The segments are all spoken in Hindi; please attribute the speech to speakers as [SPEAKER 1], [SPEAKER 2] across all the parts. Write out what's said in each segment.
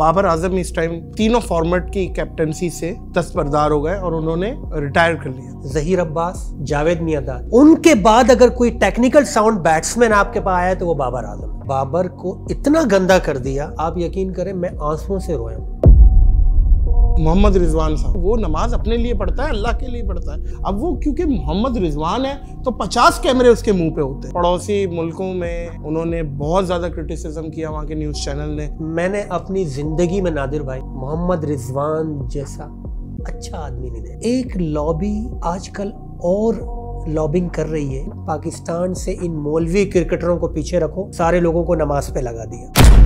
[SPEAKER 1] बाबर आजम इस टाइम तीनों फॉर्मेट की कैप्टनसी से दस्तबरदार हो गए और उन्होंने
[SPEAKER 2] रिटायर कर लिया जहीर अब्बास जावेद मियादाद उनके बाद अगर कोई टेक्निकल साउंड बैट्समैन आपके पास आया तो वो बाबर आजम बाबर को इतना गंदा कर दिया आप यकीन करें मैं आंसुओं से रोया मोहम्मद रिजवान साहब
[SPEAKER 1] वो नमाज अपने लिए पढ़ता है अल्लाह के लिए पढ़ता है अब वो क्योंकि मोहम्मद रिजवान है तो पचास कैमरे उसके मुंह पे होते हैं पड़ोसी मुल्कों में उन्होंने बहुत ज़्यादा क्रिटिसिज्म किया वहाँ के न्यूज़ चैनल ने मैंने अपनी
[SPEAKER 2] ज़िंदगी में नादिर भाई मोहम्मद रिजवान जैसा अच्छा आदमी नहीं देखा एक लॉबी आजकल और लॉबिंग कर रही है पाकिस्तान से इन मौलवी क्रिकेटरों को पीछे रखो सारे लोगों को नमाज पे लगा दिया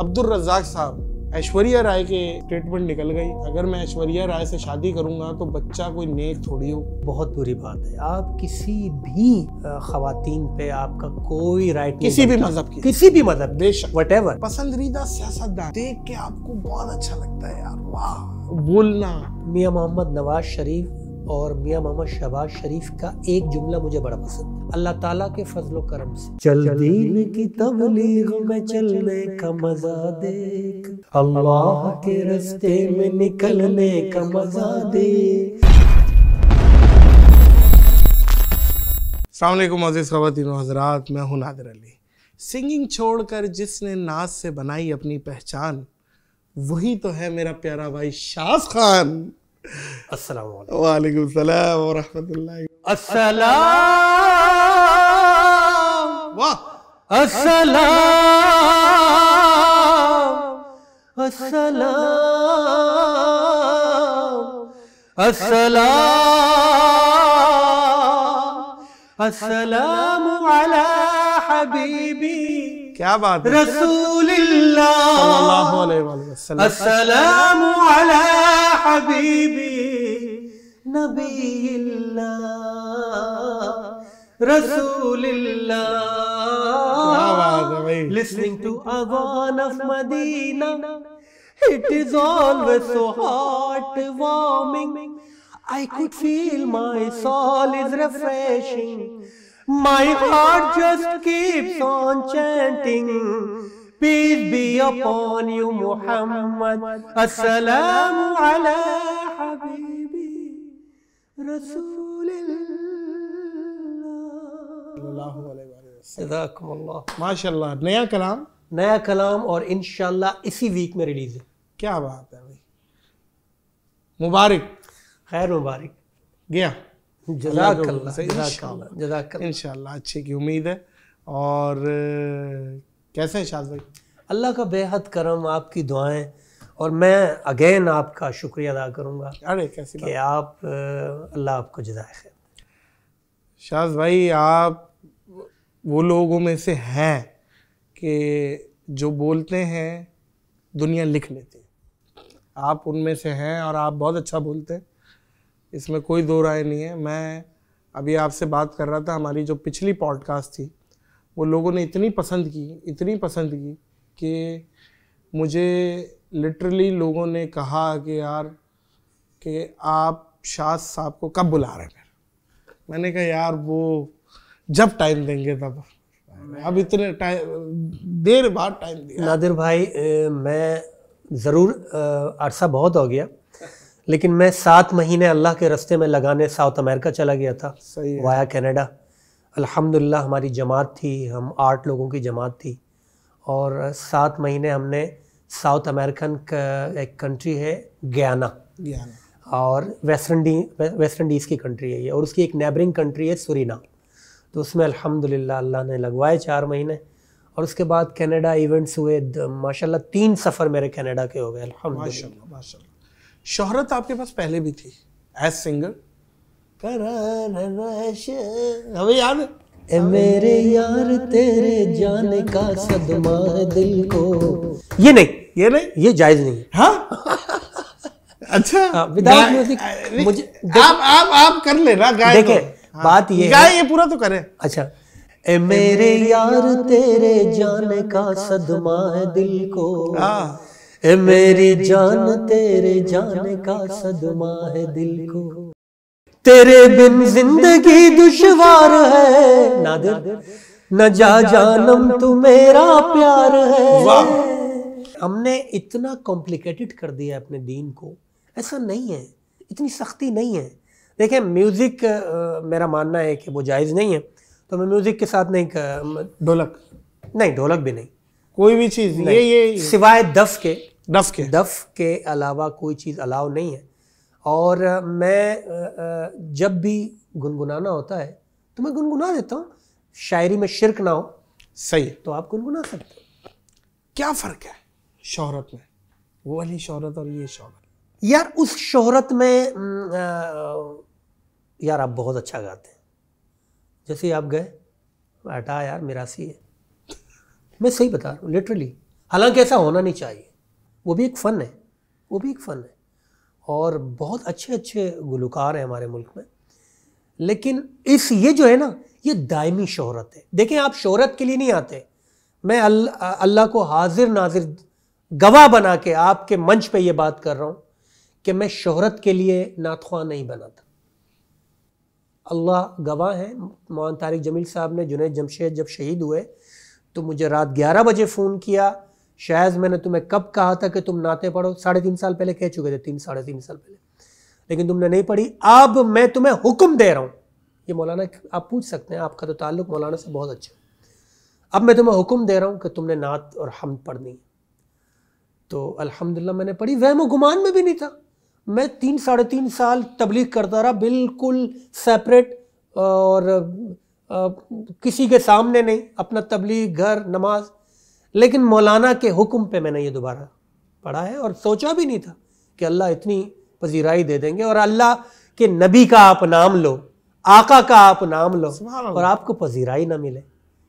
[SPEAKER 1] अब्दुल रजाक साहब ऐश्वर्या राय के स्टेटमेंट निकल गई अगर मैं ऐश्वर्या राय से शादी करूंगा
[SPEAKER 2] तो बच्चा कोई नेक थोड़ी हो बहुत बुरी बात है आप किसी भी खातन पे आपका कोई राइट किसी भी मजहब की किसी भी मजहब बेशक वट एवर पसंदीदा
[SPEAKER 1] सियासतदान देख के आपको बहुत अच्छा लगता है
[SPEAKER 2] यार वाह बोलना मियाँ मोहम्मद नवाज शरीफ और मियाँ मोहम्मद शहबाज शरीफ का एक जुमला मुझे बड़ा पसंद है अल्लाह ताला के फजलो करम से चल दीन की तबलीग में चलने का मजा देख अल्लाह के रास्ते में निकलने का मजा देख अलैक्म अजीज़
[SPEAKER 1] ख़वान हजरात मैं हूं नादर अली सिंगिंग छोड़कर जिसने नाज से बनाई अपनी पहचान वही तो है मेरा प्यारा भाई शाह खान السلام عليكم وعليكم السلام ورحمة الله السلام
[SPEAKER 2] السلام السلام السلام السلام على حبيبي
[SPEAKER 1] क्या बात रसूल الله السلام على حبيبي
[SPEAKER 2] نبي الله رسول الله listening to Adhan of Medina it is always so warming. I could feel my soul is refreshing my heart just keeps on chanting Peace be upon you, Muhammad. Assalamu ala habibi Rasulillah.
[SPEAKER 1] माशाल्लाह नया कलाम नया कलाम और इन
[SPEAKER 2] इसी वीक में रिलीज है क्या बात है भाई मुबारक खैर मुबारक गया जजाक जजाक इनशाला अच्छे की उम्मीद है और कैसे हैं शाह भाई अल्लाह का बेहद करम आपकी दुआएं और मैं अगेन आपका शुक्रिया अदा करूँगा अरे कैसी कि आप अल्लाह आपको जदाय खैर शाह भाई आप
[SPEAKER 1] वो लोगों में से हैं कि जो बोलते हैं दुनिया लिख लेती है आप उनमें से हैं और आप बहुत अच्छा बोलते हैं इसमें कोई दो राय नहीं है मैं अभी आपसे बात कर रहा था हमारी जो पिछली पॉडकास्ट थी वो लोगों ने इतनी पसंद की इतनी पसंद की कि मुझे लिटरली लोगों ने कहा कि यार कि आप शाह साहब को कब बुला रहे हैं मैंने कहा यार वो जब टाइम
[SPEAKER 2] देंगे तब अब इतने टाइम देर बाद टाइम दिया नादिर भाई मैं ज़रूर अरसा बहुत हो गया लेकिन मैं सात महीने अल्लाह के रस्ते में लगाने साउथ अमेरिका चला गया था वाया कनाडा अल्हम्दुलिल्लाह हमारी जमात थी हम आठ लोगों की जमात थी और सात महीने हमने साउथ अमेरिकन एक कंट्री है गयाना और वेस्टर्न डी वेस्टर्न की कंट्री है ये और उसकी एक नेबरिंग कंट्री है सुरीना तो उसमें अल्हम्दुलिल्लाह अल्लाह ने लगवाए चार महीने और उसके बाद कनाडा इवेंट्स हुए माशाल्लाह तीन सफ़र मेरे कनाडा के हो गए अल्हम्दुलिल्लाह माशाल्लाह शोहरत आपके पास पहले भी थी एज सिंगर
[SPEAKER 1] हमें
[SPEAKER 2] याद ए मेरे यार तेरे जाने का सदमा है दिल को ये नहीं ये नहीं ये जायज नहीं हाँ अच्छा विदाउट हाँ, म्यूजिक मुझे आप आप आप कर ले ना गाय देखे हाँ, बात ये गाय ये पूरा तो करे अच्छा ए मेरे यार तेरे जाने का सदमा है दिल को ए हाँ। मेरी जान तेरे जाने का सदमा है दिल को तेरे बिन जिंदगी दुश्वार है नादिर न जा जानम तू मेरा प्यार है हमने इतना कॉम्प्लिकेटेड कर दिया अपने दीन को ऐसा नहीं है इतनी सख्ती नहीं है देखें म्यूज़िक मेरा मानना है कि वो जायज़ नहीं है तो मैं म्यूज़िक के साथ नहीं कर ढोलक नहीं ढोलक भी नहीं कोई भी चीज़ ये ये सिवाय दफ के दफ के दफ के अलावा कोई चीज़ अलाव नहीं है और मैं जब भी गुनगुनाना होता है तो मैं गुनगुना देता हूँ शायरी में शिरक ना हो सही तो आप गुनगुना सकते हो क्या फ़र्क है शोहरत में वो वाली शोहरत और ये शोहरत यार उस शोहरत में यार आप बहुत अच्छा गाते हैं जैसे आप गए हटा यार मिरासी है मैं सही बता रहा हूँ लिटरली हालांकि ऐसा होना नहीं चाहिए वो भी एक फ़न है वो भी एक फ़न है और बहुत अच्छे अच्छे गुलकार हैं हमारे मुल्क में लेकिन इस ये जो है ना ये दायमी शहरत है देखें आप शहरत के लिए नहीं आते मैं अल, अल्लाह को हाजिर नाजिर गवाह बना के आपके मंच पे ये बात कर रहा हूँ कि मैं शहरत के लिए नाथवा नहीं बना था अल्लाह गवाह है मोहन तारिक जमील साहब ने जुनेद जमशेद जब शहीद हुए तो मुझे रात 11 बजे फ़ोन किया शायद मैंने तुम्हें कब कहा था कि तुम नाते पढ़ो साढ़े तीन साल पहले कह चुके थे तीन साढ़े तीन साल पहले लेकिन तुमने नहीं पढ़ी अब मैं तुम्हें हुक्म दे रहा हूँ ये मौलाना आप पूछ सकते हैं आपका तो ताल्लुक मौलाना से बहुत अच्छा अब मैं तुम्हें हुक्म दे रहा हूँ कि तुमने नात और हम पढ़नी है तो अल्हम्दुलिल्लाह मैंने पढ़ी वह गुमान में भी नहीं था मैं तीन साढ़े तीन साल तबलीग करता रहा बिल्कुल सेपरेट और आ, किसी के सामने नहीं अपना तबलीग घर नमाज लेकिन मौलाना के हुक्म पे मैंने ये दोबारा पढ़ा है और सोचा भी नहीं था कि अल्लाह इतनी पजीराई दे देंगे और अल्लाह के नबी का आप नाम लो आका का आप नाम लो और आपको पजीराई ना मिले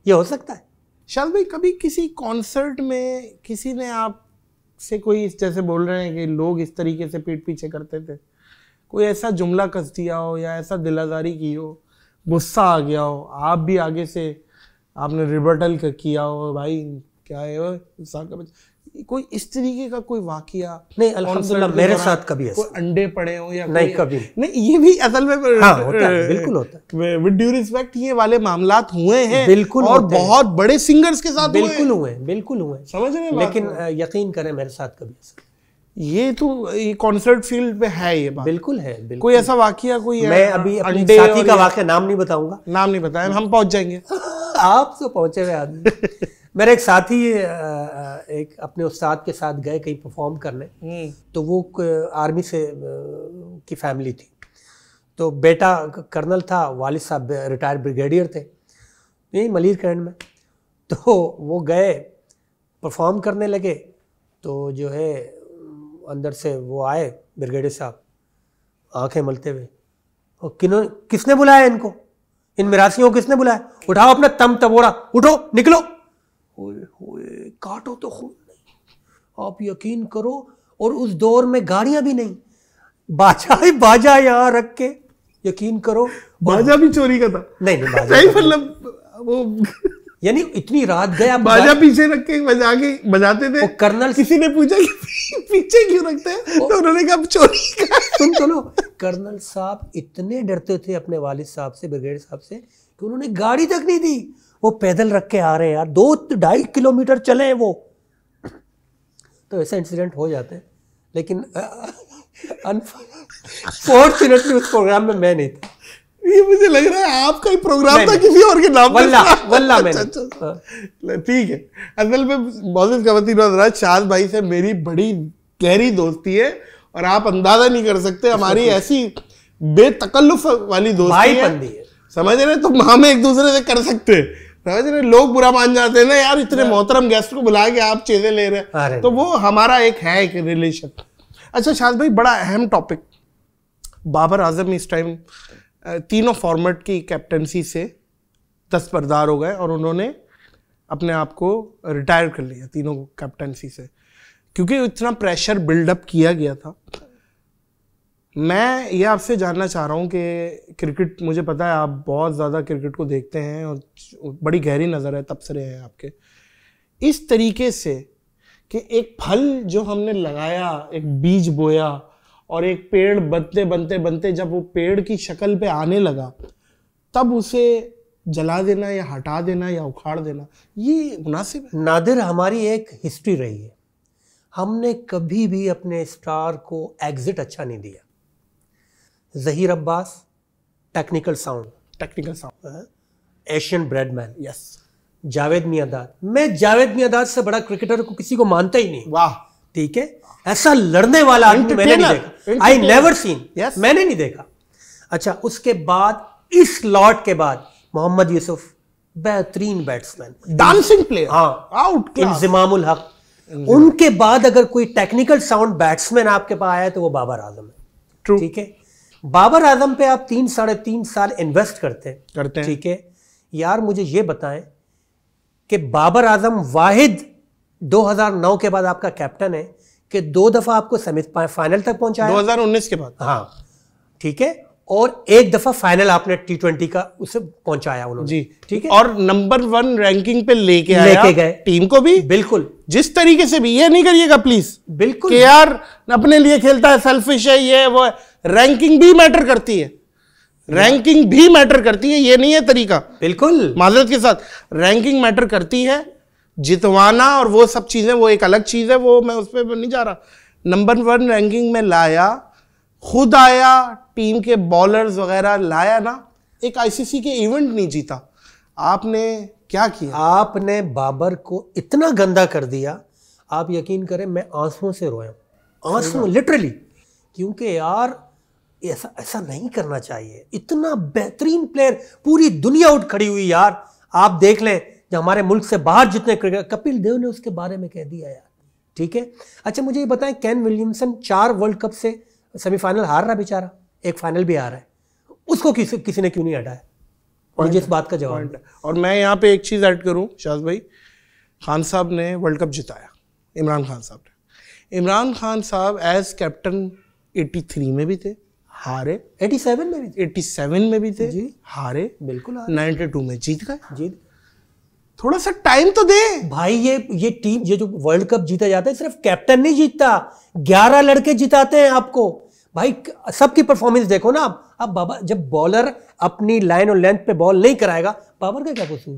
[SPEAKER 2] ये हो सकता है शाह भाई कभी किसी कॉन्सर्ट में किसी ने आप
[SPEAKER 1] से कोई इस जैसे बोल रहे हैं कि लोग इस तरीके से पीठ पीछे करते थे कोई ऐसा जुमला कस दिया हो या ऐसा दिलाजारी की हो गुस्सा आ गया हो आप भी आगे से आपने रिबर्टल किया हो भाई क्या है इंसान का बच्चा कोई इस तरीके का कोई वाकिया नहीं अल्हम्दुलिल्लाह मेरे साथ कभी ऐसा कोई अंडे पड़े हो या नहीं कभी नहीं ये भी असल में हाँ, होता है, बिल्कुल होता है विद ड्यू रिस्पेक्ट ये वाले मामलात हुए हैं बिल्कुल और बहुत बड़े सिंगर्स के साथ बिल्कुल हुए हैं
[SPEAKER 2] बिल्कुल हुए हैं समझ रहे हैं लेकिन यकीन करें मेरे साथ कभी ऐसा ये तो ये कॉन्सर्ट फील्ड पे है ये बात बिल्कुल है बिल्कुल कोई ऐसा वाकया कोई मैं अभी अपने साथी का वाकया नाम नहीं बताऊंगा नाम नहीं बताया हम पहुंच जाएंगे आप तो पहुंचे हुए आदमी मेरा एक साथी एक अपने उस्ताद के साथ गए कहीं परफॉर्म करने हम्म। तो वो आर्मी से की फैमिली थी तो बेटा कर्नल था वालिद साहब रिटायर्ड ब्रिगेडियर थे यही मलिर कैंड में तो वो गए परफॉर्म करने लगे तो जो है अंदर से वो आए ब्रिगेडियर साहब आंखें मलते हुए और किनो किसने बुलाया इनको इन मिरासियों को किसने बुलाया उठाओ अपना तम तबोरा उठो निकलो ओए होए काटो तो खून नहीं आप यकीन करो और उस दौर में गाड़ियां भी नहीं बाजा ही बाजा यहाँ रख के यकीन करो बाजा भी चोरी का था नहीं नहीं तो मतलब वो यानी इतनी रात गया बाजा पीछे रख के बजा के बजाते थे कर्नल किसी ने पूछा कि पीछे क्यों रखते हैं तो उन्होंने कहा चोरी सुन चलो कर्नल साहब इतने डरते थे अपने वालिद साहब से ब्रिगेड साहब से कि उन्होंने गाड़ी तक नहीं दी वो पैदल रख के आ रहे हैं यार दो ढाई किलोमीटर चले हैं वो तो ऐसा इंसिडेंट हो जाते हैं लेकिन अनफॉर्चुनेटली उस प्रोग्राम में मैं नहीं था
[SPEAKER 1] ये मुझे लग रहा है आपका ही प्रोग्राम था किसी और के नाम वल्ला वल्ला मैंने अच्छा, अच्छा, हाँ। अच्छा। ठीक है असल में मोहसिन कवती नौजराज शाद भाई से मेरी बड़ी गहरी दोस्ती है और आप अंदाजा नहीं कर सकते हमारी ऐसी बेतकल्लुफ वाली दोस्ती है समझ रहे तो हम एक दूसरे से कर सकते हैं रमेश लोग बुरा मान जाते हैं ना यार इतने हाँ। मोहतरम गेस्ट को बुला के आप चीजें ले रहे हैं तो वो हमारा एक है एक रिलेशन अच्छा शाह भाई बड़ा अहम टॉपिक बाबर आजम इस टाइम तीनों फॉर्मेट की कैप्टनसी से दस्तरदार हो गए और उन्होंने अपने आप को रिटायर कर लिया तीनों कैप्टनसी से क्योंकि इतना प्रेशर बिल्डअप किया गया था मैं ये आपसे जानना चाह रहा हूँ कि क्रिकेट मुझे पता है आप बहुत ज़्यादा क्रिकेट को देखते हैं और बड़ी गहरी नज़र है तबसरे हैं आपके इस तरीके से कि एक फल जो हमने लगाया एक बीज बोया और एक पेड़ बनते बनते बनते जब वो पेड़ की शक्ल पे आने लगा तब उसे जला देना या
[SPEAKER 2] हटा देना या उखाड़ देना ये मुनासिब नादिर हमारी एक हिस्ट्री रही है हमने कभी भी अपने स्टार को एग्ज़िट अच्छा नहीं दिया Zaheer Abbas technical sound technical sound Asian Bradman yes Javed Miandad मैं जावेद मियादाद से बड़ा क्रिकेटर को किसी को मानता ही नहीं वाह ठीक है ऐसा लड़ने वाला आदमी मैंने नहीं देखा आई नेवर सीन मैंने नहीं देखा अच्छा उसके बाद इस लॉट के बाद मोहम्मद यूसुफ बेहतरीन बैट्समैन डांसिंग प्लेयर हाँ आउट इंजमामुल हक उनके बाद अगर कोई टेक्निकल साउंड बैट्समैन आपके पास आया तो वो बाबर आजम है ठीक है बाबर आजम पे आप तीन साढ़े तीन साल इन्वेस्ट करते हैं करते हैं ठीक है यार मुझे ये बताएं कि बाबर आजम वाहिद 2009 के बाद आपका कैप्टन है कि दो दफा आपको सेमीफाइनल फाइनल तक पहुंचा 2019 के बाद हाँ ठीक है और एक दफा फाइनल आपने टी ट्वेंटी का उसे पहुंचाया उन्होंने जी ठीक है और नंबर वन रैंकिंग पे लेके लेके गए टीम को भी बिल्कुल जिस तरीके से भी ये नहीं
[SPEAKER 1] करिएगा प्लीज बिल्कुल यार अपने लिए खेलता है सेल्फिश है ये वो रैंकिंग भी मैटर करती है रैंकिंग भी मैटर करती है ये नहीं है तरीका बिल्कुल माजरत के साथ रैंकिंग मैटर करती है जितवाना और वो सब चीजें वो एक अलग चीज है वो मैं उस पर नहीं जा रहा नंबर वन रैंकिंग में लाया खुद आया टीम के बॉलर्स वगैरह लाया ना एक आईसीसी के इवेंट नहीं जीता आपने
[SPEAKER 2] क्या किया आपने बाबर को इतना गंदा कर दिया आप यकीन करें मैं आंसुओं से रोया आंसू लिटरली क्योंकि यार ऐसा ऐसा नहीं करना चाहिए इतना बेहतरीन प्लेयर पूरी दुनिया उठ खड़ी हुई यार आप देख लें जो हमारे मुल्क से बाहर जितने क्रिकेट कपिल देव ने उसके बारे में कह दिया यार ठीक है अच्छा मुझे ये बताएं कैन विलियमसन चार वर्ल्ड कप से सेमीफाइनल हार रहा बेचारा एक फाइनल भी आ रहा है उसको किसी किसी ने क्यों नहीं हटाया मुझे इस बात का जवाब और मैं
[SPEAKER 1] यहाँ पे एक चीज़ ऐड करूँ शाह भाई खान साहब ने वर्ल्ड कप जिताया इमरान खान साहब ने इमरान खान साहब एज कैप्टन 83 में भी थे हारे 87 में भी एटी 87 में भी थे जी हारे बिल्कुल हारे। 92 में जीत गए जीत
[SPEAKER 2] थोड़ा सा टाइम तो दे भाई ये ये टीम ये जो वर्ल्ड कप जीता जाता है सिर्फ कैप्टन नहीं जीतता ग्यारह लड़के जिताते हैं आपको भाई सबकी परफॉर्मेंस देखो ना आप अब बाबा जब बॉलर अपनी लाइन और लेंथ पे बॉल नहीं कराएगा बाबर का क्या कसूर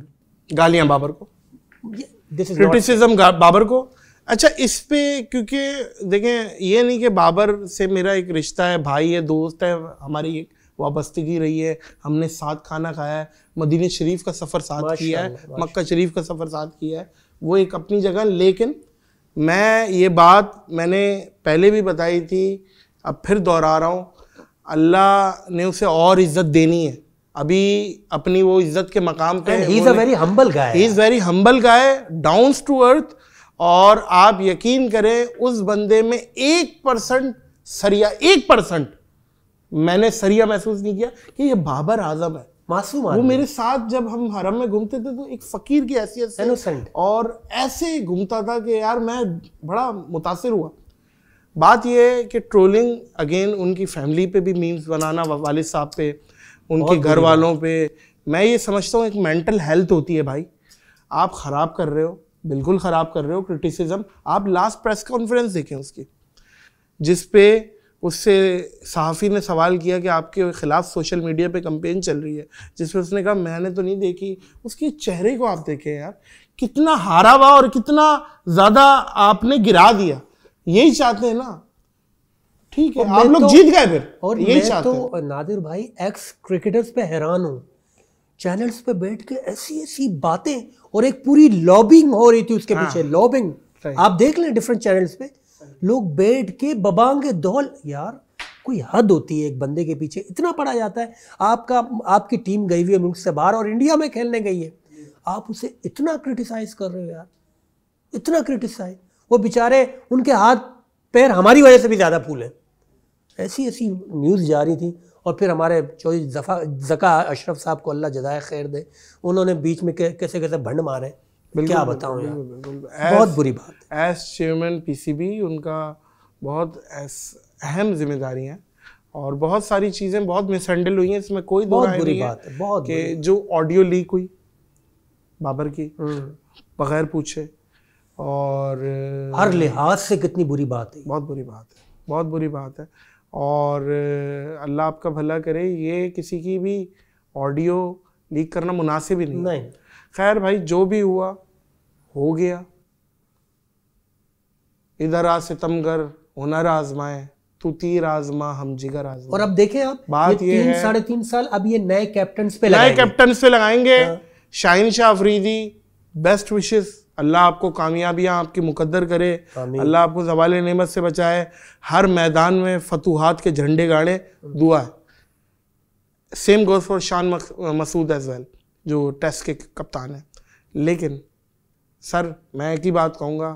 [SPEAKER 1] गालियां बाबर को
[SPEAKER 2] क्रिटिसिज्म
[SPEAKER 1] बाबर को अच्छा इस पे क्योंकि देखें ये नहीं कि बाबर से मेरा एक रिश्ता है भाई है दोस्त है हमारी एक वाबस्तगी रही है हमने साथ खाना खाया है मदीने शरीफ का सफ़र साथ किया है मक्का शरीफ का सफ़र साथ किया है वो एक अपनी जगह लेकिन मैं ये बात मैंने पहले भी बताई थी अब फिर दोहरा रहा हूँ अल्लाह ने उसे और इज्जत देनी है अभी अपनी वो इज्जत के मकाम पे he is a very humble guy he is very humble guy down to earth और आप यकीन करें उस बंदे में एक परसेंट सरिया एक परसेंट मैंने सरिया महसूस नहीं किया कि ये बाबर आजम है मासूम वो मेरे साथ जब हम हरम में घूमते थे तो एक फकीर की हैसियत से Innocent. और ऐसे घूमता था कि यार मैं बड़ा मुतासर हुआ बात यह है कि ट्रोलिंग अगेन उनकी फैमिली पे भी मीम्स बनाना वालिद साहब पे उनके घर वालों पे मैं ये समझता हूँ एक मेंटल हेल्थ होती है भाई आप ख़राब कर रहे हो बिल्कुल ख़राब कर रहे हो क्रिटिसिज्म आप लास्ट प्रेस कॉन्फ्रेंस देखें उसकी जिसपे उससे सहाफ़ी ने सवाल किया कि आपके ख़िलाफ़ सोशल मीडिया पे कंपेन चल रही है जिसमें उसने कहा मैंने तो नहीं देखी उसके चेहरे को आप देखें यार कितना हारा हुआ और कितना ज़्यादा आपने गिरा दिया यही चाहते हैं ना ठीक है आप लोग तो, जीत गए फिर और यही चाहते तो
[SPEAKER 2] हैं नादिर भाई एक्स क्रिकेटर्स पे हैरान हूँ चैनल्स पे बैठ के ऐसी ऐसी बातें और एक पूरी लॉबिंग हो रही थी उसके हाँ, पीछे लॉबिंग आप देख लें डिफरेंट चैनल्स पे लोग बैठ के बबांगे दौल यार कोई हद होती है एक बंदे के पीछे इतना पड़ा जाता है आपका आपकी टीम गई हुई है मुल्क से बाहर और इंडिया में खेलने गई है आप उसे इतना क्रिटिसाइज कर रहे हो यार इतना क्रिटिसाइज वो बेचारे उनके हाथ पैर हमारी वजह से भी ज़्यादा फूले ऐसी ऐसी न्यूज़ जा रही थी और फिर हमारे चौधरी जफा जका अशरफ साहब को अल्लाह जदाय खैर दे उन्होंने बीच में कैसे कैसे भंड मारे क्या बताऊँ यार बहुत बुरी बात एज चेयरमैन
[SPEAKER 1] पीसीबी उनका बहुत अहम जिम्मेदारी है और बहुत सारी चीज़ें बहुत मिसहैंडल हुई हैं इसमें कोई बहुत बुरी बात है बहुत कि जो ऑडियो लीक हुई बाबर की हम्म। बगैर पूछे और हर लिहाज से कितनी बुरी बात है बहुत बुरी बात है बहुत बुरी बात है और अल्लाह आपका भला करे ये किसी की भी ऑडियो लीक करना मुनासिब ही नहीं, नहीं। खैर भाई जो भी हुआ हो गया इधर आ सितमगर हुनर आजमाए तू तीर आजमा हम जिगर आजमा
[SPEAKER 2] और अब देखे आप
[SPEAKER 1] बात ये, ये साढ़े
[SPEAKER 2] तीन साल अब ये नए कैप्टन पे नए
[SPEAKER 1] कैप्टन पे लगाएंगे हाँ। शाहिन शाह अफरीदी बेस्ट विशेष अल्लाह आपको कामयाबियाँ आपकी मुकद्दर करे अल्लाह आपको जवाल नेमत से बचाए हर मैदान में फतुहात के झंडे गाड़े दुआ है same goes for Shan Masood as well जो टेस्ट के कप्तान है लेकिन सर मैं एक ही बात कहूँगा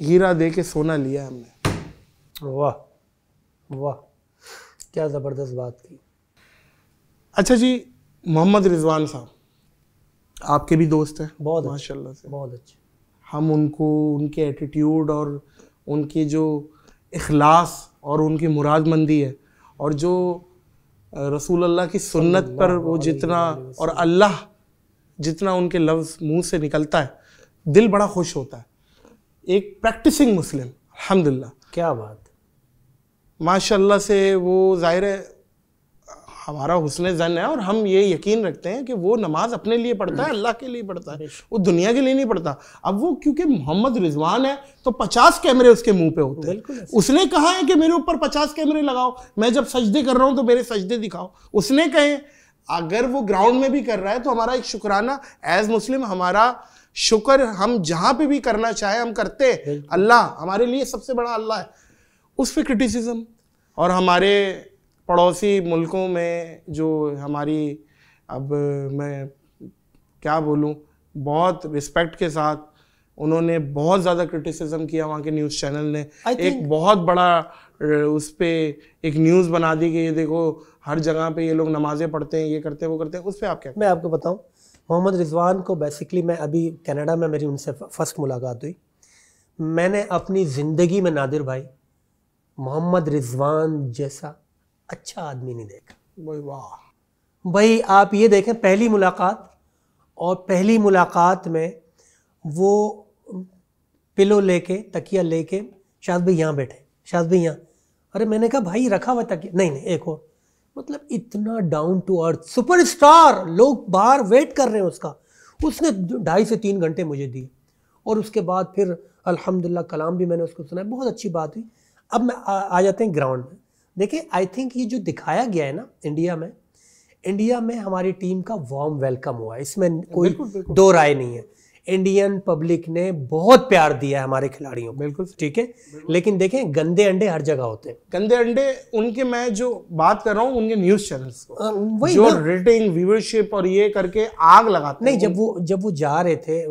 [SPEAKER 1] हीरा दे के सोना लिया हमने वाह वाह क्या ज़बरदस्त बात की अच्छा जी मोहम्मद रिजवान साहब आपके भी दोस्त हैं बहुत माशाल्लाह से बहुत अच्छे हम उनको उनके एटीट्यूड और उनके जो इखलास और उनकी मुरादमंदी है और जो रसूल अल्लाह की सुन्नत पर वो जितना और अल्लाह जितना उनके लफ्ज़ मुंह से निकलता है दिल बड़ा खुश होता है एक प्रैक्टिसिंग मुस्लिम अलहमदिल्ला क्या बात माशाल्लाह से वो ज़ाहिर है हमारा हुसन जन है और हम ये यकीन रखते हैं कि वो नमाज अपने लिए पढ़ता है अल्लाह के लिए पढ़ता है वो दुनिया के लिए नहीं पढ़ता अब वो क्योंकि मोहम्मद रिजवान है तो पचास कैमरे उसके मुंह पे होते हैं उसने कहा है कि मेरे ऊपर पचास कैमरे लगाओ मैं जब सजदे कर रहा हूँ तो मेरे सजदे दिखाओ उसने कहे अगर वो ग्राउंड में भी कर रहा है तो हमारा एक शुक्राना एज मुस्लिम हमारा शुक्र हम जहां पे भी करना चाहे हम करते अल्लाह हमारे लिए सबसे बड़ा अल्लाह है उस पर क्रिटिसिज्म और हमारे पड़ोसी मुल्कों में जो हमारी अब मैं क्या बोलूँ बहुत रिस्पेक्ट के साथ उन्होंने बहुत ज़्यादा क्रिटिसिज्म किया वहाँ के न्यूज़ चैनल ने think... एक बहुत बड़ा उस पर एक न्यूज़ बना दी कि ये देखो हर जगह पे ये लोग नमाज़ें पढ़ते हैं ये करते हैं वो करते हैं उस पर आप क्या
[SPEAKER 2] मैं आपको बताऊँ मोहम्मद रिजवान को बेसिकली मैं अभी कनाडा में मेरी उनसे फ़र्स्ट मुलाकात हुई मैंने अपनी ज़िंदगी में नादिर भाई मोहम्मद रिजवान जैसा अच्छा आदमी नहीं देखा भाई वाह भाई आप ये देखें पहली मुलाकात और पहली मुलाकात में वो पिलो लेके तकिया लेके शायद भाई यहाँ बैठे शायद भाई यहाँ अरे मैंने कहा भाई रखा हुआ तकिया नहीं नहीं एक और मतलब इतना डाउन टू अर्थ सुपरस्टार लोग बाहर वेट कर रहे हैं उसका उसने ढाई से तीन घंटे मुझे दिए और उसके बाद फिर अल्हम्दुलिल्लाह कलाम भी मैंने उसको सुनाया बहुत अच्छी बात हुई अब मैं आ, आ जाते हैं ग्राउंड में देखिए आई थिंक ये जो दिखाया गया है ना इंडिया में इंडिया में हमारी टीम का वार्म वेलकम हुआ इसमें कोई दो राय नहीं है इंडियन पब्लिक ने बहुत प्यार दिया है हमारे खिलाड़ियों को बिल्कुल ठीक है लेकिन देखें गंदे अंडे हर जगह होते हैं गंदे अंडे उनके मैं जो बात कर रहा हूँ उनके न्यूज चैनल्स वही जो रेटिंग व्यूवरशिप और ये करके आग लगाते नहीं जब वो जब वो जा रहे थे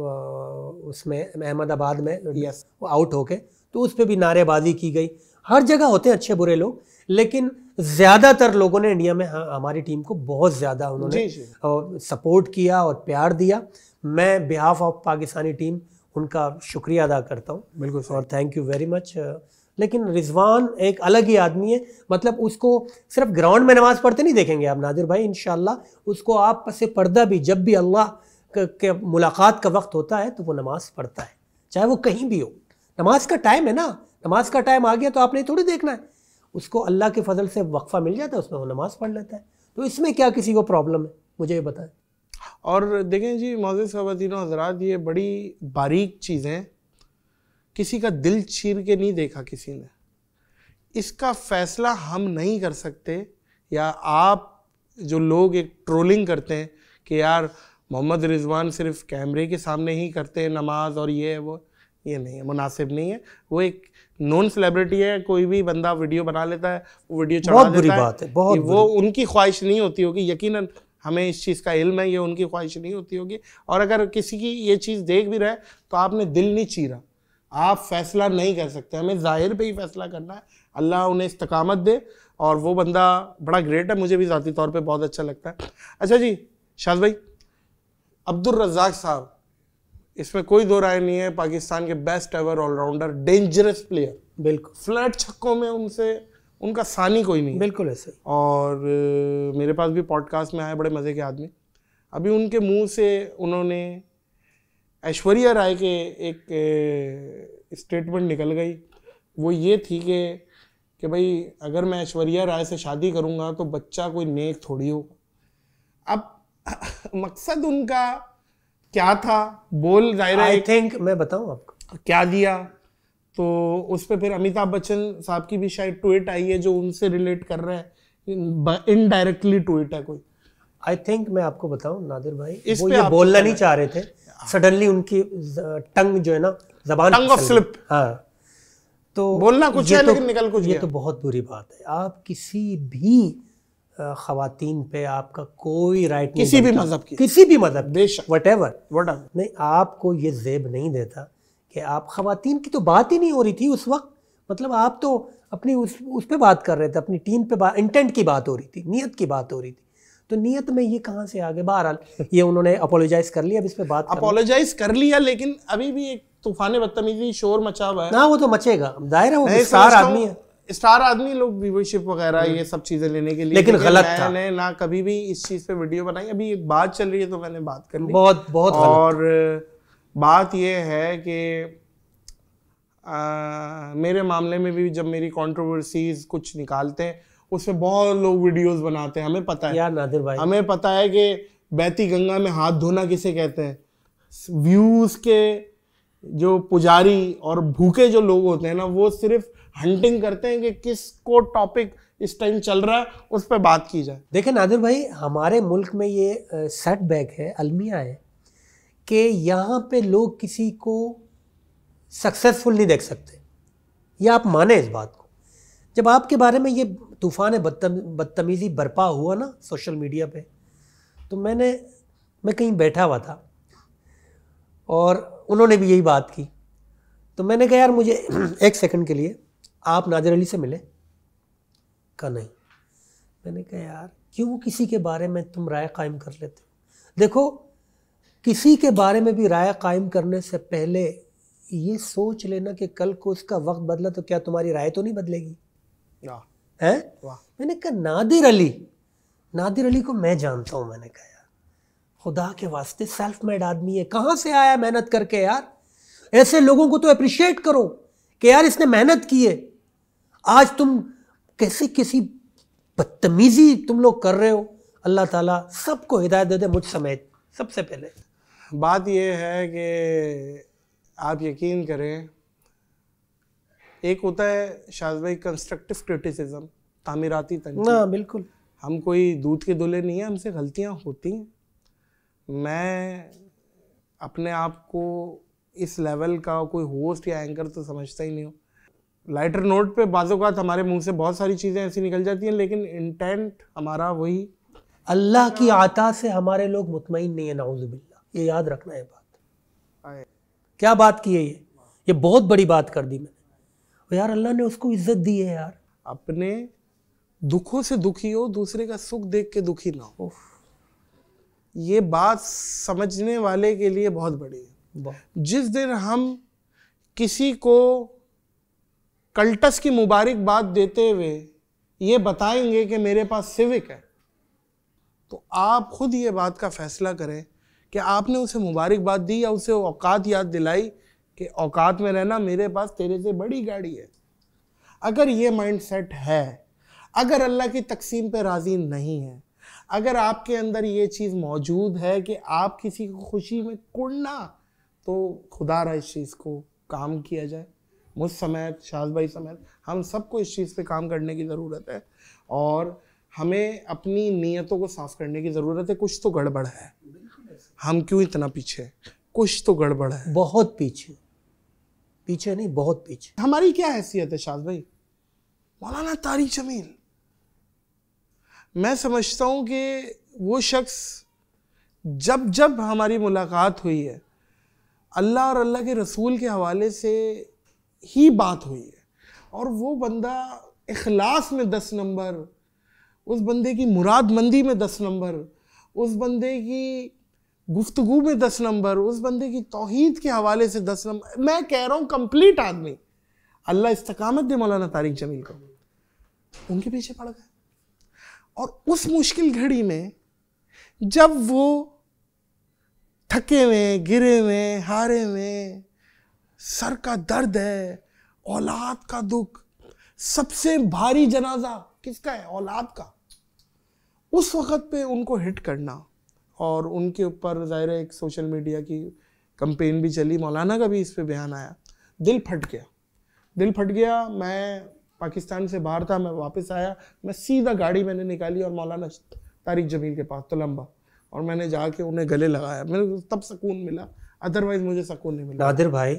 [SPEAKER 2] उसमें अहमदाबाद में यस आउट होके तो उस पर भी नारेबाजी की गई हर जगह होते हैं अच्छे बुरे लोग लेकिन ज़्यादातर लोगों ने इंडिया में हाँ, हमारी टीम को बहुत ज़्यादा उन्होंने सपोर्ट किया और प्यार दिया मैं बिहाफ ऑफ पाकिस्तानी टीम उनका शुक्रिया अदा करता हूँ बिल्कुल और थैंक यू वेरी मच लेकिन रिजवान एक अलग ही आदमी है मतलब उसको सिर्फ ग्राउंड में नमाज पढ़ते नहीं देखेंगे आप नादिर भाई इन उसको आप से पर्दा भी जब भी अल्लाह के मुलाकात का वक्त होता है तो वो नमाज़ पढ़ता है चाहे वो कहीं भी हो नमाज का टाइम है ना नमाज का टाइम आ गया तो आपने थोड़ी देखना है उसको अल्लाह के फजल से वक्फ़ा मिल जाता है उसमें वो नमाज़ पढ़ लेता है तो इसमें क्या किसी को प्रॉब्लम है मुझे ये बताएं और
[SPEAKER 1] देखें जी मोज़ ख़वान हजरात ये बड़ी बारीक चीज़ें किसी का दिल चीर के नहीं देखा किसी ने इसका फ़ैसला हम नहीं कर सकते या आप जो लोग एक ट्रोलिंग करते हैं कि यार मोहम्मद रिजवान सिर्फ कैमरे के सामने ही करते हैं नमाज और ये है वो ये नहीं है मुनासिब नहीं है वो एक नॉन सेलिब्रिटी है कोई भी बंदा वीडियो बना लेता है वीडियो चढ़ा देता बुरी बात है बहुत वो उनकी ख्वाहिश नहीं होती होगी यकीन हमें इस चीज़ का इल्म है ये उनकी ख्वाहिश नहीं होती होगी और अगर किसी की ये चीज़ देख भी रहे तो आपने दिल नहीं चीरा आप फैसला नहीं कर सकते हमें ज़ाहिर पे ही फैसला करना है अल्लाह उन्हें इस्तकामत दे और वो बंदा बड़ा ग्रेट है मुझे भी ज़ाती तौर पे बहुत अच्छा लगता है अच्छा जी शाह भाई अब्दुल रज़ाक साहब इसमें कोई दो राय नहीं है पाकिस्तान के best ever all rounder dangerous player बिल्कुल फ्लैट छक्कों में उनसे उनका सानी कोई नहीं बिल्कुल ऐसे और मेरे पास भी पॉडकास्ट में आए बड़े मज़े के आदमी अभी उनके मुंह से उन्होंने ऐश्वर्या राय के एक स्टेटमेंट निकल गई वो ये थी कि कि भाई अगर मैं ऐश्वर्या राय से शादी करूँगा तो बच्चा कोई नेक थोड़ी होगा अब मकसद उनका क्या था बोल जाहिर आई थिंक मैं बताऊं आपको क्या दिया तो उस पर फिर अमिताभ बच्चन साहब की भी शायद ट्वीट आई है जो उनसे रिलेट कर रहे
[SPEAKER 2] हैं इनडायरेक्टली ट्वीट है कोई आई थिंक मैं आपको बताऊं नादिर भाई इस वो ये बोलना नहीं चाह रहे थे सडनली हाँ। उनकी टंग जो है ना जबान टंग ऑफ स्लिप हाँ तो बोलना कुछ है तो, लेकिन निकल कुछ ये तो बहुत बुरी बात है आप किसी भी खातन पे आपका कोई राइट किसी भी मज़हब की किसी भी मज़हब बेशक वट एवर नहीं आपको ये जेब नहीं देता कि आप खातन की तो बात ही नहीं हो रही थी उस वक्त मतलब आप तो अपनी उस उस पर बात कर रहे थे अपनी टीम पे बात इंटेंट की बात हो रही थी नीयत की बात हो रही थी तो नीयत में ये कहाँ से आ गए बहरहाल ये उन्होंने अपोलोजाइज कर लिया अब इस पर बात अपोलोजाइज कर लिया
[SPEAKER 1] लेकिन अभी भी एक तूफान बदतमीजी शोर मचा हुआ है ना वो तो
[SPEAKER 2] मचेगा है वो आदमी है
[SPEAKER 1] स्टार आदमी लोग व्यूवरशिप वगैरह हम्म। ये सब चीजें लेने के लिए लेकिन गलत था मैंने ना कभी भी इस चीज पे वीडियो बनाई अभी एक बात चल रही है तो मैंने बात कर ली बहुत बहुत और बात ये है कि मेरे मामले में भी जब मेरी कंट्रोवर्सीज कुछ निकालते हैं उसमें बहुत लोग वीडियोस बनाते हैं हमें पता है यार नादिर भाई हमें पता है कि बैती गंगा में हाथ धोना किसे कहते हैं व्यूज के जो पुजारी और भूखे जो लोग होते हैं ना वो सिर्फ हंटिंग करते हैं कि किसको टॉपिक इस टाइम चल रहा है
[SPEAKER 2] उस पर बात की जाए देखें नादिर भाई हमारे मुल्क में ये सेटबैक है अलमिया है कि यहाँ पे लोग किसी को सक्सेसफुल नहीं देख सकते ये आप माने इस बात को जब आपके बारे में ये तूफ़ान बदतमीज़ी बरपा हुआ ना सोशल मीडिया पे तो मैंने मैं कहीं बैठा हुआ था और उन्होंने भी यही बात की तो मैंने कहा यार मुझे एक सेकंड के लिए आप नादिर अली से मिले का नहीं मैंने कहा यार क्यों किसी के बारे में तुम राय कायम कर लेते हो देखो किसी के बारे में भी राय कायम करने से पहले ये सोच लेना कि कल को उसका वक्त बदला तो क्या तुम्हारी राय तो नहीं बदलेगी हैं मैंने कहा नादिर अली नादिर अली को मैं जानता हूँ मैंने कहा यार खुदा के वास्ते सेल्फ मेड आदमी है कहाँ से आया मेहनत करके यार ऐसे लोगों को तो अप्रिशिएट करो कि यार इसने मेहनत की है आज तुम कैसे किसी बदतमीज़ी तुम लोग कर रहे हो अल्लाह ताला सबको हिदायत दे दे मुझ समेत सबसे पहले बात यह है कि आप यकीन करें
[SPEAKER 1] एक होता है शाहज भाई कंस्ट्रक्टिव क्रिटिसिज्म तामीराती तक ना हाँ, बिल्कुल हम कोई दूध के दुले नहीं है हमसे गलतियां होती हैं मैं अपने आप को इस लेवल का कोई होस्ट या एंकर तो समझता ही नहीं हूँ लाइटर नोट पे बाज़ों का हमारे मुंह से बहुत सारी चीज़ें ऐसी निकल जाती हैं लेकिन
[SPEAKER 2] इंटेंट हमारा वही अल्लाह की आता से हमारे लोग मुतमिन नहीं है नाउजबिल्ला ये याद रखना है बात क्या बात की है ये ये बहुत बड़ी बात कर दी मैंने यार अल्लाह ने उसको इज्जत दी है यार अपने दुखों से
[SPEAKER 1] दुखी हो दूसरे का सुख देख के दुखी ना हो ये बात समझने वाले के लिए बहुत बड़ी है जिस दिन हम किसी को कल्टस की मुबारकबाद देते हुए ये बताएंगे कि मेरे पास सिविक है तो आप खुद ये बात का फैसला करें कि आपने उसे मुबारकबाद दी या उसे औकात याद दिलाई कि औकात में रहना मेरे पास तेरे से बड़ी गाड़ी है अगर ये माइंड सेट है अगर अल्लाह की तकसीम पे राज़ी नहीं है अगर आपके अंदर ये चीज़ मौजूद है कि आप किसी को खुशी में कुड़ना तो खुदा रहा इस चीज़ को काम किया जाए मुझ समेत शाह भाई समेत हम सबको इस चीज़ पे काम करने की ज़रूरत है और हमें अपनी नीयतों को साफ करने की ज़रूरत है कुछ तो गड़बड़ है हम क्यों इतना पीछे कुछ तो गड़बड़ है बहुत पीछे पीछे नहीं बहुत पीछे हमारी क्या हैसियत है शाह भाई मौलाना तारी जमील मैं समझता हूँ कि वो शख्स जब जब हमारी मुलाकात हुई है अल्लाह और अल्लाह के रसूल के हवाले से ही बात हुई है और वो बंदा इखलास में दस नंबर उस बंदे की मुरादमंदी में दस नंबर उस बंदे की गुफ्तगु में दस नंबर उस बंदे की तोहहीद के हवाले से दस नंबर मैं कह रहा हूँ कंप्लीट आदमी अल्लाह इस्तकामत दे मौलाना तारिक जमील को उनके पीछे पड़ गए और उस मुश्किल घड़ी में जब वो थके हुए गिरे हुए हारे हुए सर का दर्द है औलाद का दुख सबसे भारी जनाजा किसका है औलाद का उस वक्त पे उनको हिट करना और उनके ऊपर ज़ाहिर एक सोशल मीडिया की कंपेन भी चली मौलाना का भी इस पर बयान आया दिल फट गया दिल फट गया मैं पाकिस्तान से बाहर था मैं वापस आया मैं सीधा गाड़ी मैंने निकाली और मौलाना तारिक जमील के पास तो लंबा और मैंने जाके उन्हें गले लगाया मेरे तब सुकून मिला अदरवाइज मुझे सुकून नहीं मिला नादिर
[SPEAKER 2] भाई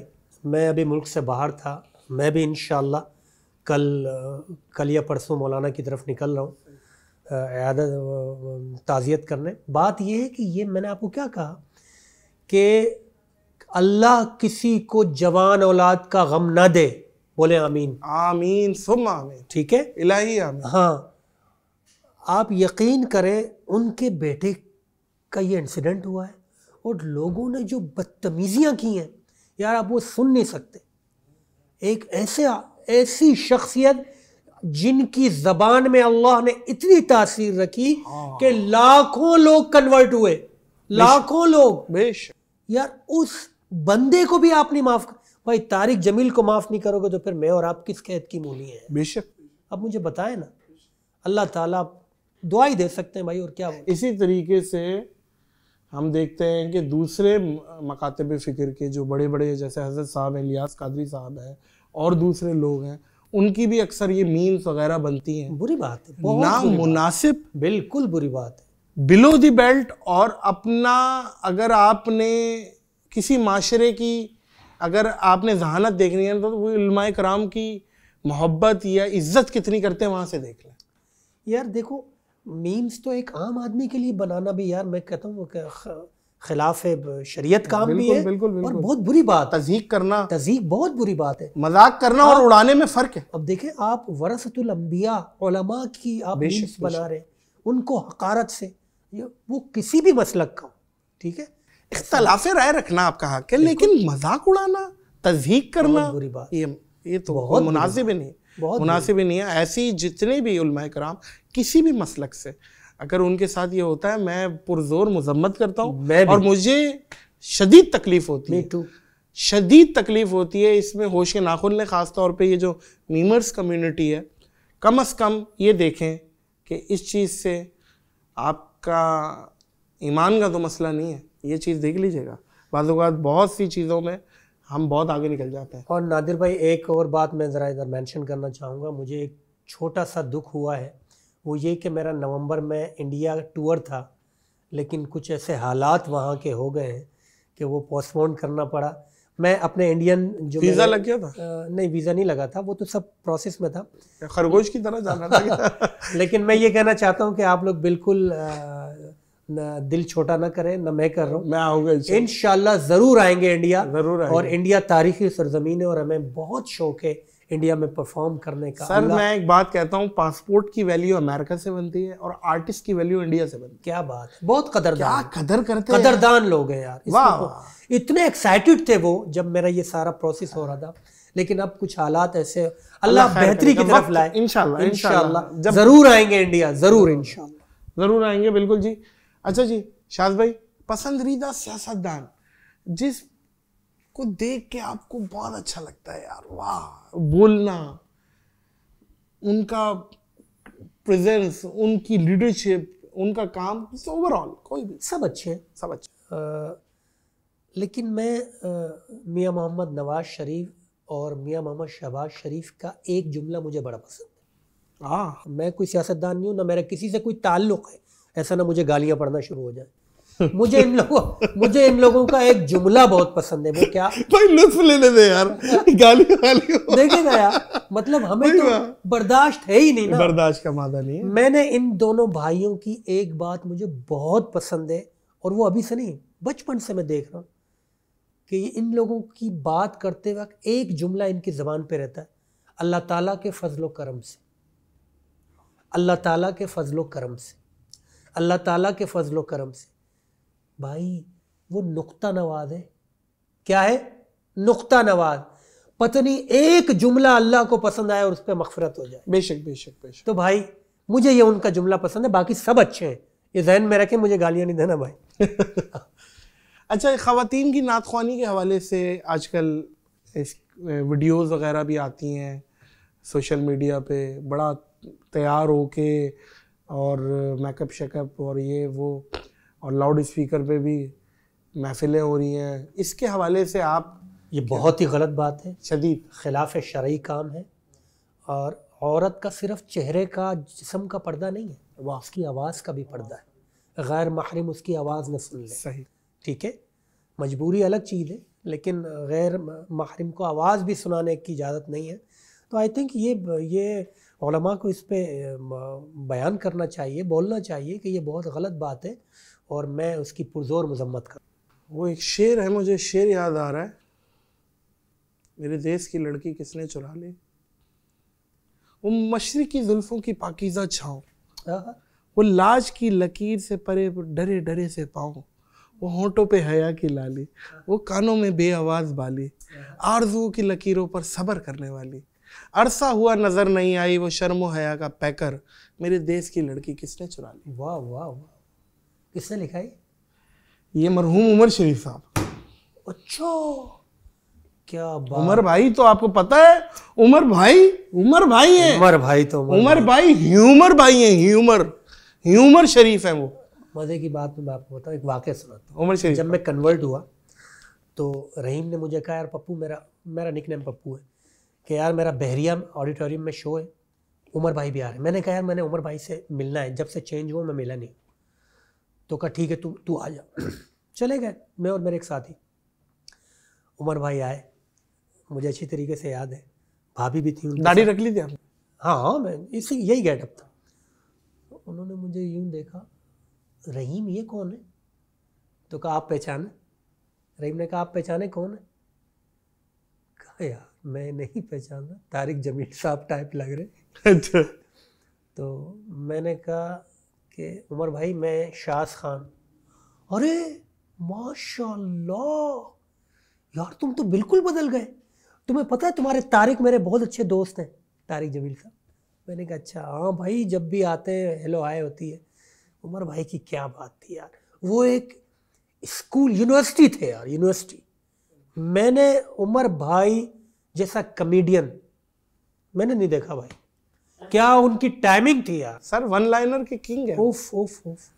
[SPEAKER 2] मैं अभी मुल्क से बाहर था मैं भी इन कल कल या परसों मौलाना की तरफ निकल रहा हूँ आदत ताज़ियत करने बात यह है कि ये मैंने आपको क्या कहा कि अल्लाह किसी को जवान औलाद का गम ना दे बोले आमीन आमीन सुम आमीन ठीक है इलाही आमीन हाँ आप यकीन करें उनके बेटे का ये इंसिडेंट हुआ है और लोगों ने जो बदतमीज़ियाँ की हैं यार आप वो सुन नहीं सकते एक ऐसे ऐसी शख्सियत जिनकी जबान में अल्लाह ने इतनी तासीर रखी हाँ। कि लाखों लोग कन्वर्ट हुए लाखों लोग बेश यार उस बंदे को भी आप नहीं माफ भाई तारिक जमील को माफ नहीं करोगे तो फिर मैं और आप किस कैद की मूली है बेशक अब मुझे बताए ना अल्लाह ताला दुआ ही दे सकते हैं भाई और क्या इसी तरीके से हम देखते हैं कि
[SPEAKER 1] दूसरे मकातब फ़िक्र के जो बड़े बड़े जैसे हजरत साहब हैं लियास कादरी साहब हैं और दूसरे लोग हैं उनकी भी अक्सर ये मीम्स वगैरह बनती हैं बुरी बात है ना मुनासिब बिल्कुल बुरी बात है बिलो द बेल्ट और अपना अगर आपने किसी माशरे की अगर आपने जहानत देखनी है तो वो इल्मा कराम की मोहब्बत या इज्जत कितनी करते हैं वहाँ से देख लें
[SPEAKER 2] यार देखो मीम्स तो एक आम आदमी के लिए बनाना भी यार मैं कहता हूँ खिलाफ है शरीयत काम भी है बिल्कुल, बिल्कुल, और बहुत बुरी बात तजीक करना तजीक बहुत बुरी बात है मजाक करना और उड़ाने में फर्क है अब देखें आप वरसतुल अंबिया उलमा की आप मीम्स बना रहे हैं उनको हकारत से वो किसी भी मसलक का ठीक है
[SPEAKER 1] इख्तलाफ राय रखना आपका हक है लेकिन मजाक उड़ाना तजीक करना बुरी बात ये ये तो बहुत मुनासिब नहीं मुनासिब ही नहीं है ऐसी जितने भी कराम किसी भी मसलक से अगर उनके साथ ये होता है मैं पुरजोर मजम्मत करता हूँ और मुझे शदीद तकलीफ होती है शदीद तकलीफ होती है इसमें होश के नाखुन ने ख़ास तौर पे ये जो मीमर्स कम्युनिटी है कम अज़ कम ये देखें कि इस चीज़ से आपका ईमान का तो मसला नहीं है ये चीज़ देख
[SPEAKER 2] लीजिएगा बाज़ात बहुत सी चीज़ों में हम बहुत आगे निकल जाते हैं और नादिर भाई एक और बात मैं ज़रा इधर मेंशन करना चाहूँगा मुझे एक छोटा सा दुख हुआ है वो ये कि मेरा नवंबर में इंडिया टूर था लेकिन कुछ ऐसे हालात वहाँ के हो गए हैं कि वो पोस्टपोन करना पड़ा मैं अपने इंडियन जो वीज़ा लग गया था नहीं वीज़ा नहीं लगा था वो तो सब प्रोसेस में था खरगोश की तरह जाना था लेकिन मैं ये कहना चाहता हूँ कि आप लोग बिल्कुल ना दिल छोटा ना करें ना मैं कर रहा हूँ मैं आऊंगा इनशाला ज़रूर आएंगे इंडिया ज़रूर आएंगे। और इंडिया तारीखी सरजमीन है और हमें बहुत शौक है इंडिया में परफॉर्म करने का सर मैं एक बात कहता हूँ पासपोर्ट की वैल्यू अमेरिका से बनती है और आर्टिस्ट की वैल्यू इंडिया से बनती है क्या बात बहुत कदरदान कदर करते कदरदान लोग हैं यार वाह तो इतने एक्साइटेड थे वो जब मेरा ये सारा प्रोसेस हो रहा था लेकिन अब कुछ हालात ऐसे अल्लाह बेहतरी की तरफ लाए इनशाला जरूर आएंगे इंडिया जरूर
[SPEAKER 1] इनशाला जरूर आएंगे बिल्कुल जी अच्छा जी शाह भाई पसंदीदा सियासतदान जिस को देख के आपको बहुत अच्छा लगता है यार वाह बोलना उनका प्रेजेंस
[SPEAKER 2] उनकी लीडरशिप उनका काम ओवरऑल कोई भी सब अच्छे हैं सब अच्छे आ, लेकिन मैं मियाँ मोहम्मद नवाज शरीफ और मियाँ मोहम्मद शहबाज शरीफ का एक जुमला मुझे बड़ा पसंद है हाँ मैं कोई सियासतदान नहीं हूँ ना मेरा किसी से कोई ताल्लुक़ है ऐसा ना मुझे गालियाँ पढ़ना शुरू हो जाए मुझे इन लोगों मुझे इन लोगों का एक जुमला बहुत पसंद है वो क्या भाई लुत्फ लेने दे यार गाली गाली देखिए ना यार मतलब हमें तो बर्दाश्त है ही नहीं ना बर्दाश्त का मादा नहीं है मैंने इन दोनों भाइयों की एक बात मुझे बहुत पसंद है और वो अभी से नहीं बचपन से मैं देख रहा हूँ कि इन लोगों की बात करते वक्त एक जुमला इनकी ज़बान पर रहता है अल्लाह ताला के फजलो करम से अल्लाह ताला के फजलो करम से अल्लाह ताला के फजल करम से भाई वो नुक्ता नवाज है क्या है नुक्ता नवाज पत्नी एक जुमला अल्लाह को पसंद आया और उस पर मफफरत हो जाए बेशक बेशक बेशक तो भाई मुझे ये उनका जुमला पसंद है बाकी सब अच्छे हैं ये जहन में रखे मुझे गालियाँ नहीं देना भाई
[SPEAKER 1] अच्छा ख़वान की नात के हवाले से आजकल इस वीडियोज़ वगैरह भी आती हैं सोशल मीडिया पे बड़ा तैयार हो के और मेकअप शेकअप और ये वो और लाउड स्पीकर पे भी
[SPEAKER 2] महफिलें हो रही हैं इसके हवाले से आप ये बहुत ही गलत बात है शदीद खिलाफ शरा काम है और औरत का सिर्फ चेहरे का जिसम का पर्दा नहीं है वह उसकी आवाज़ का भी पर्दा है गैर महरम उसकी आवाज़ न सुन ले सही ठीक है मजबूरी अलग चीज़ है लेकिन गैर महरम को आवाज़ भी सुनाने की इजाज़त नहीं है तो आई थिंक ये ये को इस पर बयान करना चाहिए बोलना चाहिए कि ये बहुत गलत बात है और मैं उसकी पुरजोर मजम्मत कर वो एक शेर है मुझे शेर याद आ रहा है मेरे देश की लड़की किसने
[SPEAKER 1] चुरा ली वो की जुल्फ़ों की पाकिज़ा छाओ हाँ, हाँ। वो लाज की लकीर से परे डरे डरे से पाऊँ वो होंठों पे हया की लाली हाँ। वो कानों में बे आवाज़ बाली आरजुओं की लकीरों पर सबर करने वाली अरसा हुआ नजर नहीं आई वो शर्म हया का पैकर मेरे देश की लड़की
[SPEAKER 2] किसने चुरा ली वाह वाह वाह किसने लिखाई
[SPEAKER 1] ये मरहूम उमर शरीफ साहब
[SPEAKER 2] अच्छो क्या बात उमर भाई
[SPEAKER 1] तो आपको पता है उमर भाई उमर भाई है उमर भाई तो उमर, उमर भाई ह्यूमर भाई है ह्यूमर
[SPEAKER 2] ह्यूमर शरीफ है वो मजे की बात मैं आपको बताऊँ एक वाक्य सुनाता हूँ उमर शरीफ जब मैं कन्वर्ट हुआ तो रहीम ने मुझे कहा यार पप्पू मेरा मेरा निकनेम पप्पू है कि यार मेरा बहरिया ऑडिटोरियम में शो है उमर भाई भी आ रहे हैं मैंने कहा यार मैंने उमर भाई से मिलना है जब से चेंज हुआ मैं मिला नहीं तो कहा ठीक है तू तू आ जा चले गए मैं और मेरे एक साथी उमर भाई आए मुझे अच्छी तरीके से याद है भाभी भी थी दाढ़ी रख ली थी आपने हाँ हाँ मैं इसी यही गेटअप था तो उन्होंने मुझे यूँ देखा रहीम ये कौन है तो कहा आप पहचाने रहीम ने कहा आप पहचाने कौन है कहा यार मैं नहीं पहचाना तारिक जमील साहब टाइप लग रहे अच्छा तो मैंने कहा कि उमर भाई मैं शाह खान अरे माशाल्लाह यार तुम तो बिल्कुल बदल गए तुम्हें पता है तुम्हारे तारिक मेरे बहुत अच्छे दोस्त हैं तारिक जमील साहब मैंने कहा अच्छा हाँ भाई जब भी आते हैं हेलो हाय होती है उमर भाई की क्या बात थी यार वो एक स्कूल यूनिवर्सिटी थे यार यूनिवर्सिटी मैंने उमर भाई जैसा कमेडियन मैंने नहीं देखा भाई क्या उनकी टाइमिंग थी यार सर वन लाइनर के किंग है उफ उफ उफ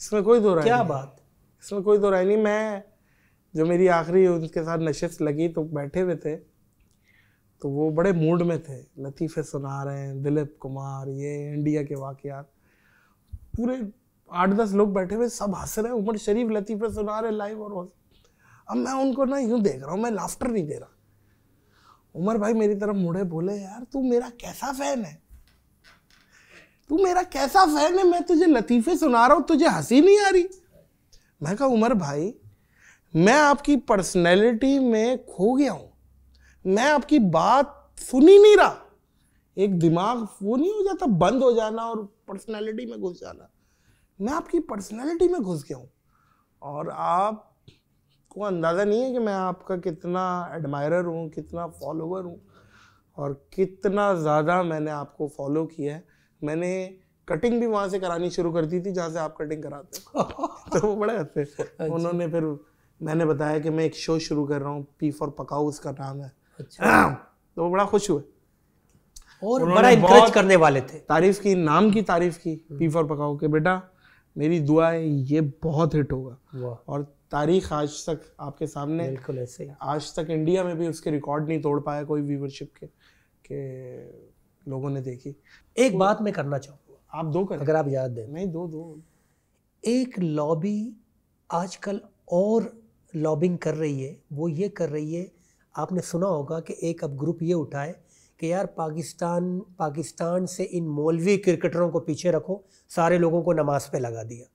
[SPEAKER 1] इसमें कोई दो क्या नहीं। बात इसमें कोई दो नहीं मैं जो मेरी आखिरी उनके साथ नशस्त लगी तो बैठे हुए थे तो वो बड़े मूड में थे लतीफ़े सुना रहे हैं दिलीप कुमार ये इंडिया के वाकयात पूरे आठ दस लोग बैठे हुए सब हंस रहे हैं उमर शरीफ लतीफ़े सुना रहे लाइव और अब मैं उनको ना यूँ देख रहा हूँ मैं लाफ्टर नहीं दे रहा उमर भाई मेरी तरफ मुड़े बोले यार तू मेरा कैसा फैन है तू मेरा कैसा फैन है मैं तुझे लतीफ़े सुना रहा हूँ तुझे हंसी नहीं आ रही मैं कहा उमर भाई मैं आपकी पर्सनैलिटी में खो गया हूँ मैं आपकी बात सुन ही नहीं रहा एक दिमाग वो नहीं हो जाता बंद हो जाना और पर्सनैलिटी में घुस जाना मैं आपकी पर्सनैलिटी में घुस गया हूँ और आप को अंदाज़ा नहीं है कि मैं आपका कितना एडमायरर हूँ कितना फॉलोवर हूँ और कितना ज़्यादा मैंने आपको फॉलो किया है मैंने कटिंग भी वहाँ से करानी शुरू कर दी थी जहाँ से आप कटिंग कराते तो वो बड़े हंसते अच्छा। उन्होंने फिर मैंने बताया कि मैं एक शो शुरू कर रहा हूँ पी फॉर पकाओ उसका नाम है अच्छा। तो वो बड़ा खुश हुए
[SPEAKER 2] और बड़ा इंकरेज
[SPEAKER 1] करने वाले थे तारीफ की नाम की तारीफ की पी फॉर पकाओ के बेटा मेरी दुआ है ये बहुत हिट होगा और तारीख आज तक आपके सामने बिल्कुल ऐसे आज तक इंडिया में भी उसके रिकॉर्ड नहीं तोड़ पाया कोई
[SPEAKER 2] व्यूवरशिप के के लोगों ने देखी एक तो, बात मैं करना चाहूँगा आप दो करें अगर आप याद दें नहीं दो दो एक लॉबी आजकल और लॉबिंग कर रही है वो ये कर रही है आपने सुना होगा कि एक अब ग्रुप ये उठाए कि यार पाकिस्तान पाकिस्तान से इन मौलवी क्रिकेटरों को पीछे रखो सारे लोगों को नमाज पे लगा दिया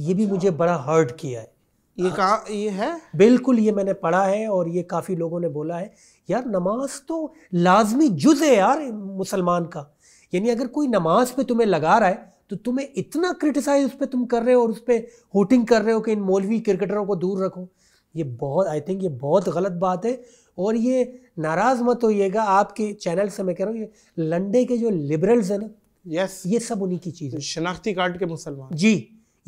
[SPEAKER 2] ये भी अच्छा। मुझे बड़ा हर्ट किया है ये कहा ये है बिल्कुल ये मैंने पढ़ा है और ये काफ़ी लोगों ने बोला है यार नमाज तो लाजमी जुज है यार मुसलमान का यानी अगर कोई नमाज पे तुम्हें लगा रहा है तो तुम्हें इतना क्रिटिसाइज उस पर तुम कर रहे हो और उस पर होटिंग कर रहे हो कि इन मौलवी क्रिकेटरों को दूर रखो ये बहुत आई थिंक ये बहुत गलत बात है और ये नाराज़ मत होइएगा आपके चैनल से मैं कह रहा हूँ ये लंडे के जो लिबरल्स हैं ना यस ये सब उन्हीं की चीज़ है शनाख्ती कार्ड के मुसलमान जी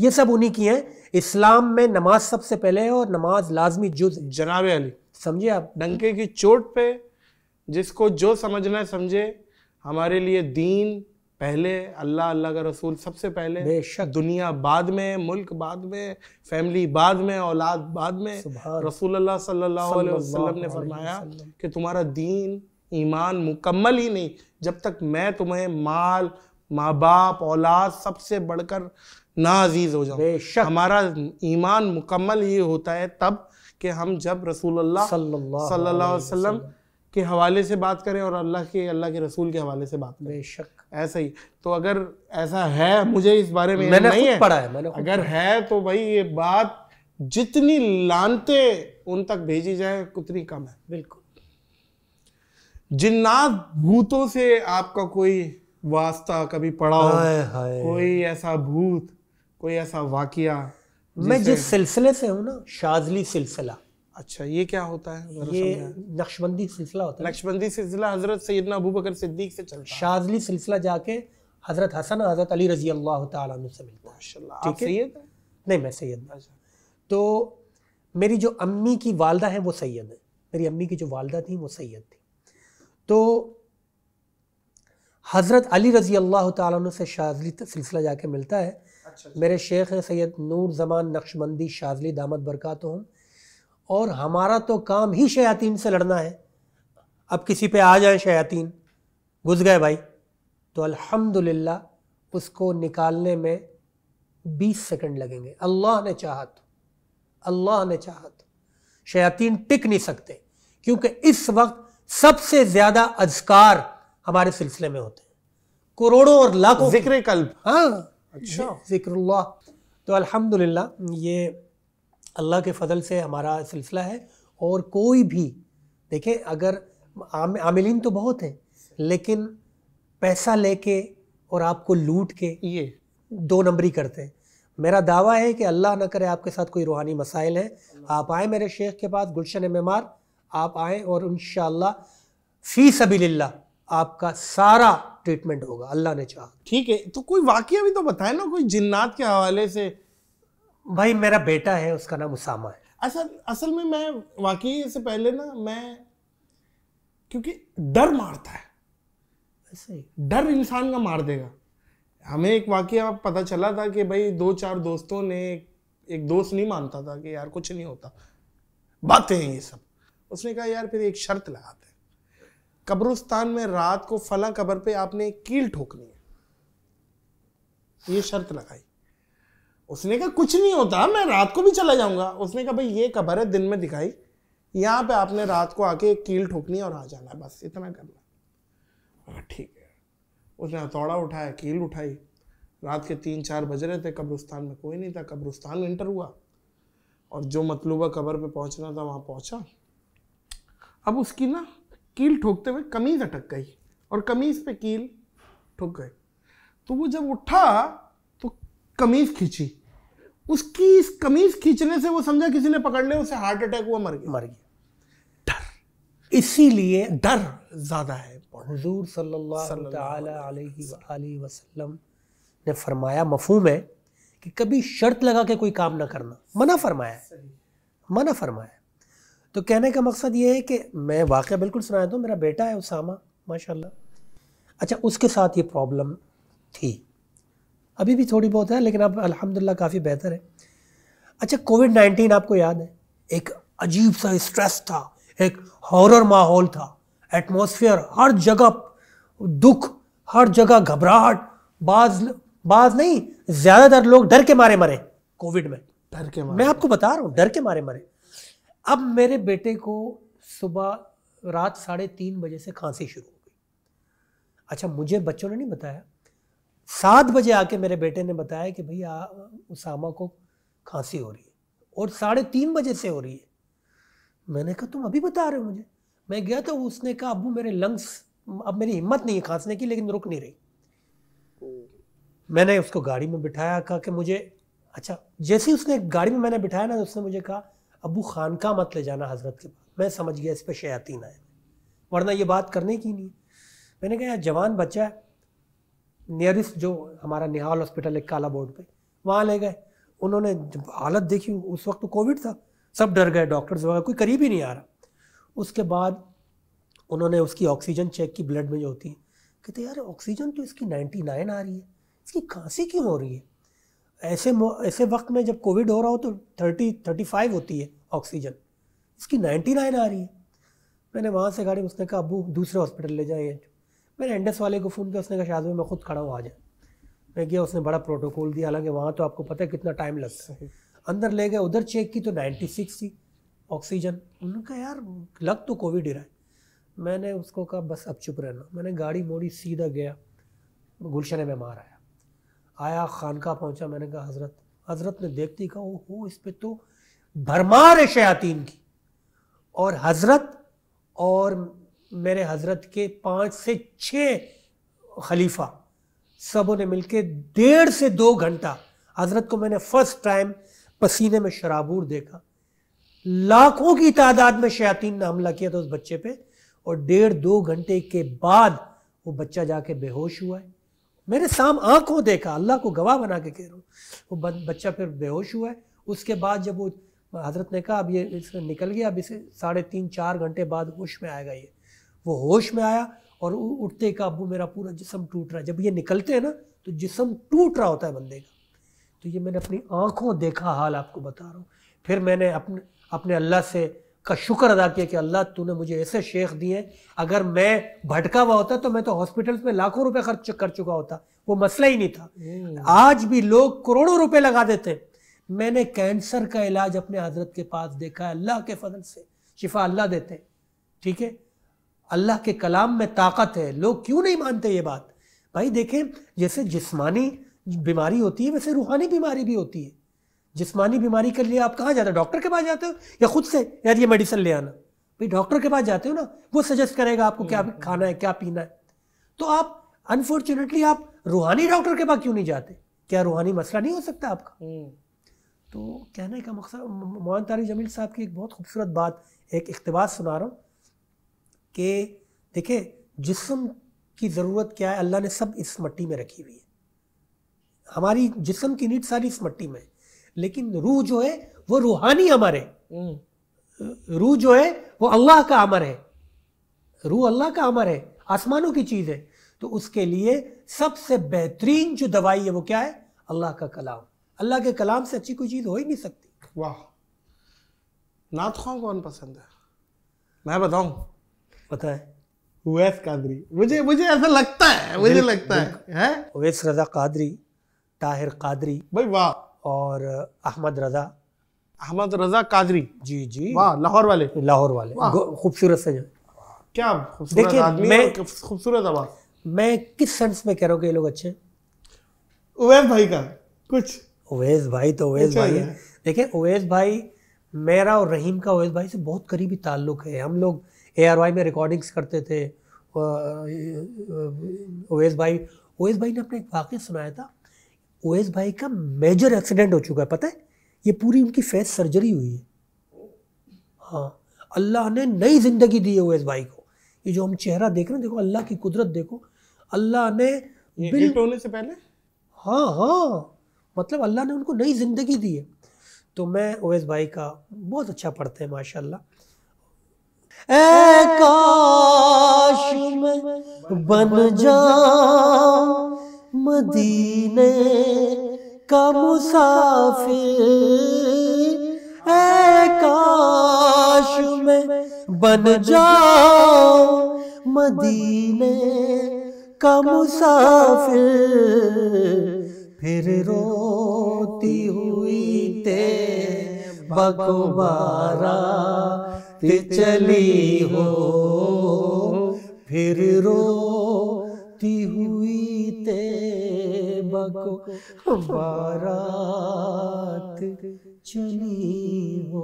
[SPEAKER 2] ये सब उन्हीं की हैं इस्लाम में नमाज सबसे पहले है और नमाज लाजमी जुज जनाब अली समझे आप डंके की चोट पे
[SPEAKER 1] जिसको जो समझना है समझे हमारे लिए दीन पहले अल्लाह अल्लाह का रसूल सबसे पहले बेशक दुनिया बाद में मुल्क बाद में फैमिली बाद में औलाद बाद में रसूल अल्लाह सल्लल्लाहु अलैहि वसल्लम ने फरमाया कि तुम्हारा दीन ईमान मुकम्मल ही नहीं जब तक मैं तुम्हें माल माँ बाप औलाद सबसे बढ़कर ना अजीज़ हो जाओ हमारा ईमान मुकम्मल ये होता है तब कि हम जब रसूल सल्लल्लाहु वसल्लम के हवाले से बात करें और अल्लाह के अल्लाह के रसूल के हवाले से बात करें बेशक ऐसा ही तो अगर ऐसा है मुझे इस बारे में मैंने नहीं है पढ़ा है मैंने अगर है तो भाई ये बात जितनी लानते उन तक भेजी जाए उतनी कम है बिल्कुल जिन्नात भूतों से आपका कोई वास्ता कभी पड़ा हो कोई ऐसा भूत कोई ऐसा वाकया मैं जिस सिलसिले से
[SPEAKER 2] हूँ ना शाजली सिलसिला अच्छा ये क्या होता है ये नक्शबंदी सिलसिला होता है नक्शबंदी सिलसिला हजरत सैदना अबू बकर सिद्दीक से चलता शाजली सिलसिला जाके हजरत हसन हजरत अली रजी अल्लाह तु से मिलता है ठीक है नहीं मैं सैयद अच्छा। तो मेरी जो अम्मी की वालदा है वो सैयद है मेरी अम्मी की जो वालदा थी वो सैयद थी तो हज़रत अली रज़ी अल्लाह तु से शाजली सिलसिला जाके मिलता है अच्छा, अच्छा मेरे शेख हैं सैयद नूर जमान नक्शबंदी शाजली दामद बरका तो हूँ और हमारा तो काम ही शयातीन से लड़ना है अब किसी पे आ जाए शयातीन घुस गए भाई तो अल्हम्दुलिल्लाह उसको निकालने में 20 सेकंड लगेंगे अल्लाह ने चाहा तो अल्लाह ने चाहा तो शयातीन टिक नहीं सकते क्योंकि इस वक्त सबसे ज़्यादा अजकार हमारे सिलसिले में होते हैं करोड़ों और लाखों जिक्र कल्ब हाँ अच्छा ज़िक्रल्ला तो अल्हम्दुलिल्लाह ये अल्लाह के फजल से हमारा सिलसिला है और कोई भी देखें अगर आम, आमिलीन तो बहुत हैं लेकिन पैसा लेके और आपको लूट के ये दो नंबरी करते हैं मेरा दावा है कि अल्लाह ना करे आपके साथ कोई रूहानी मसाइल हैं आप आए मेरे शेख के पास गुलशन मेमार आप आएँ और इन फ़ी सबील्ला आपका सारा ट्रीटमेंट होगा अल्लाह ने चाहा ठीक है तो कोई वाक्य भी तो बताए ना कोई जिन्नात के हवाले से भाई मेरा बेटा है उसका
[SPEAKER 1] नाम उसामा है असल असल में मैं वाकई से पहले ना मैं क्योंकि डर मारता है ऐसे ही डर इंसान का मार देगा हमें एक वाक्य पता चला था कि भाई दो चार दोस्तों ने एक दोस्त नहीं मानता था कि यार कुछ नहीं होता बातें हैं ये सब उसने कहा यार फिर एक शर्त लगाते कब्रुस्तान में रात को फला कबर पे आपने कील ठोकनी है ये शर्त लगाई उसने कहा कुछ नहीं होता मैं रात को भी चला जाऊंगा उसने कहा भाई ये कबर है दिन में दिखाई यहाँ पे आपने रात को आके एक कील ठोकनी और आ जाना है बस इतना करना हाँ ठीक है उसने हथौड़ा उठाया कील उठाई रात के तीन चार बज रहे थे कब्रुस्तान में कोई नहीं था कब्रुस्तान एंटर हुआ और जो मतलूबा कबर पे पहुंचना था वहां पहुंचा अब उसकी ना कील ठोकते हुए कमीज अटक गई और कमीज पे कील ठोक गई तो वो जब उठा तो कमीज खींची उसकी इस कमीज खींचने से वो
[SPEAKER 2] समझा किसी ने पकड़ लिया उसे हार्ट अटैक हुआ मर गया मर गया डर इसीलिए डर ज़्यादा है हुजूर सल्लल्लाहु वसल्लम ने फरमाया मफहम है कि कभी शर्त लगा के कोई काम ना करना मना फरमाया मना फरमाया तो कहने का मकसद ये है कि मैं वाक़ बिल्कुल सुनाया दूँ मेरा बेटा है उसामा माशाल्लाह अच्छा उसके साथ ये प्रॉब्लम थी अभी भी थोड़ी बहुत है लेकिन अब अल्हम्दुलिल्लाह काफ़ी बेहतर है अच्छा कोविड नाइन्टीन आपको याद है एक अजीब सा स्ट्रेस था एक हॉरर माहौल था एटमोसफियर हर जगह दुख हर जगह घबराहट बाज बाज नहीं ज़्यादातर लोग डर के मारे मरे कोविड में डर के मारे मैं आपको बता रहा हूँ डर के मारे मरे अब मेरे बेटे को सुबह रात साढ़े तीन बजे से खांसी शुरू हो गई अच्छा मुझे बच्चों ने नहीं बताया सात बजे आके मेरे बेटे ने बताया कि भैया उसामा को खांसी हो रही है और साढ़े तीन बजे से हो रही है मैंने कहा तुम अभी बता रहे हो मुझे मैं गया तो उसने कहा अबू मेरे लंग्स अब मेरी हिम्मत नहीं है खांसने की लेकिन रुक नहीं रही मैंने उसको गाड़ी में बिठाया कहा कि मुझे अच्छा जैसे ही उसने गाड़ी में मैंने बिठाया ना तो उसने मुझे कहा अबू खान का मत ले जाना हजरत के पास मैं समझ गया इस पर शयातीन आए वरना ये बात करने की नहीं मैंने कहा जवान बच्चा है नियरेस्ट जो हमारा निहाल हॉस्पिटल है काला बोर्ड पे वहाँ ले गए उन्होंने हालत देखी उस वक्त तो कोविड था सब डर गए डॉक्टर्स वगैरह कोई करीब ही नहीं आ रहा उसके बाद उन्होंने उसकी ऑक्सीजन चेक की ब्लड में जो होती है कहते यार ऑक्सीजन तो इसकी नाइन आ रही है इसकी खांसी क्यों हो रही है ऐसे ऐसे वक्त में जब कोविड हो रहा हो तो थर्टी थर्टी फाइव होती है ऑक्सीजन इसकी नाइन्टी नाइन आ रही है मैंने वहाँ से गाड़ी उसने कहा अबू दूसरे हॉस्पिटल ले जाए मैंने एंडस वाले को फ़ोन किया उसने कहा शायद मैं खुद खड़ा हूँ आ जाए मैं गया उसने बड़ा प्रोटोकॉल दिया हालांकि वहाँ तो आपको पता है कितना टाइम लगता है अंदर ले गए उधर चेक की तो नाइन्टी सिक्स थी ऑक्सीजन उन्होंने कहा यार लग तो कोविड ही रहा है मैंने उसको कहा बस अब चुप रहना मैंने गाड़ी मोड़ी सीधा गया गुलशन में मार आया आया खानका पहुंचा मैंने कहा हजरत हजरत ने देखते ही कहा हो इस पर तो भरमार है शयातीन की और हजरत और मेरे हजरत के पाँच से छः खलीफा सबों ने मिलके डेढ़ से दो घंटा हजरत को मैंने फर्स्ट टाइम पसीने में शराबूर देखा लाखों की तादाद में शयातीन ने हमला किया था उस बच्चे पे और डेढ़ दो घंटे के बाद वो बच्चा जाके बेहोश हुआ है मेरे साम आंखों देखा अल्लाह को गवाह बना के कह रहा हूँ वो बच्चा फिर बेहोश हुआ है उसके बाद जब वो हज़रत ने कहा अब ये इसने निकल गया अब इसे साढ़े तीन चार घंटे बाद होश में आएगा ये वो होश में आया और उठते का अबू मेरा पूरा जिसम टूट रहा है जब ये निकलते हैं ना तो जिसम टूट रहा होता है बंदे का तो ये मैंने अपनी आँखों देखा हाल आपको बता रहा हूँ फिर मैंने अपने अपने अल्लाह से का शुक्र अदा किया कि अल्लाह तूने मुझे ऐसे शेख दिए अगर मैं भटका हुआ होता तो मैं तो हॉस्पिटल्स में लाखों रुपए खर्च कर चुका होता वो मसला ही नहीं था हम्म। आज भी लोग करोड़ों रुपए लगा देते मैंने कैंसर का इलाज अपने हजरत के पास देखा है अल्लाह के फजल से शिफा अल्लाह देते हैं ठीक है अल्लाह के कलाम में ताकत है लोग क्यों नहीं मानते ये बात भाई देखें जैसे जिस्मानी बीमारी होती है वैसे रूहानी बीमारी भी होती है जिसमानी बीमारी के लिए आप कहाँ जाते हो डॉक्टर के पास जाते हो या खुद से यार ये मेडिसिन ले आना भाई डॉक्टर के पास जाते हो ना वो सजेस्ट करेगा आपको क्या हम्म। खाना है क्या पीना है तो आप अनफॉर्चुनेटली आप रूहानी डॉक्टर के पास क्यों नहीं जाते क्या रूहानी मसला नहीं हो सकता आपका हम्म। तो कहने का मकसद मोहन तारी जमील साहब की एक बहुत खूबसूरत बात एक इकतबास सुना रहा हूँ कि देखिए जिसम की ज़रूरत क्या है अल्लाह ने सब इस मट्टी में रखी हुई है हमारी जिसम की नीड सारी इस मट्टी में है लेकिन रूह जो है वो रूहानी अमर है हम्म। रूह जो है वो अल्लाह का अमर है रूह अल्लाह का अमर है आसमानों की चीज़ है तो उसके लिए सबसे बेहतरीन जो दवाई है वो क्या है अल्लाह का कलाम अल्लाह के कलाम से अच्छी कोई चीज़ हो ही नहीं सकती वाह नात खां कौन पसंद है
[SPEAKER 1] मैं बताऊं पता है
[SPEAKER 2] उवैस कादरी मुझे मुझे ऐसा लगता है मुझे लगता है, है? उवैस रजा कादरी ताहिर कादरी भाई वाह और अहमद रज़ा अहमद रज़ा कादरी जी जी वाह लाहौर वाले लाहौर वाले खूबसूरत से क्या देखिए मैं खूबसूरत आवाज मैं किस सेंस में कह रहा हूँ कि ये लोग अच्छे उवैस भाई का कुछ उवैस भाई तो उवैस अच्छा भाई है देखिए उवैस भाई मेरा और रहीम का उवैस भाई से बहुत करीबी ताल्लुक है हम लोग ए आर वाई में रिकॉर्डिंग्स करते थे उवैस भाई उवैस भाई ने अपने एक वाक्य सुनाया था ओएस भाई का मेजर एक्सीडेंट हो चुका है पता है ये पूरी उनकी फेस सर्जरी हुई है हाँ अल्लाह ने नई ज़िंदगी दी है ओएस भाई को ये जो हम चेहरा देख रहे हैं देखो अल्लाह की कुदरत देखो अल्लाह ने बिल होने से पहले हाँ हाँ मतलब अल्लाह ने उनको नई ज़िंदगी दी है तो मैं ओएस भाई का बहुत अच्छा पढ़ते हैं माशाल्लाह ए काश मैं बन जाऊं मदीने का मुसाफिर ऐ काश में बन जाओ मदीने का मुसाफिर फिर रोती हुई ते बकबारा ते चली हो फिर रोती हुई ते बको बारात चली हो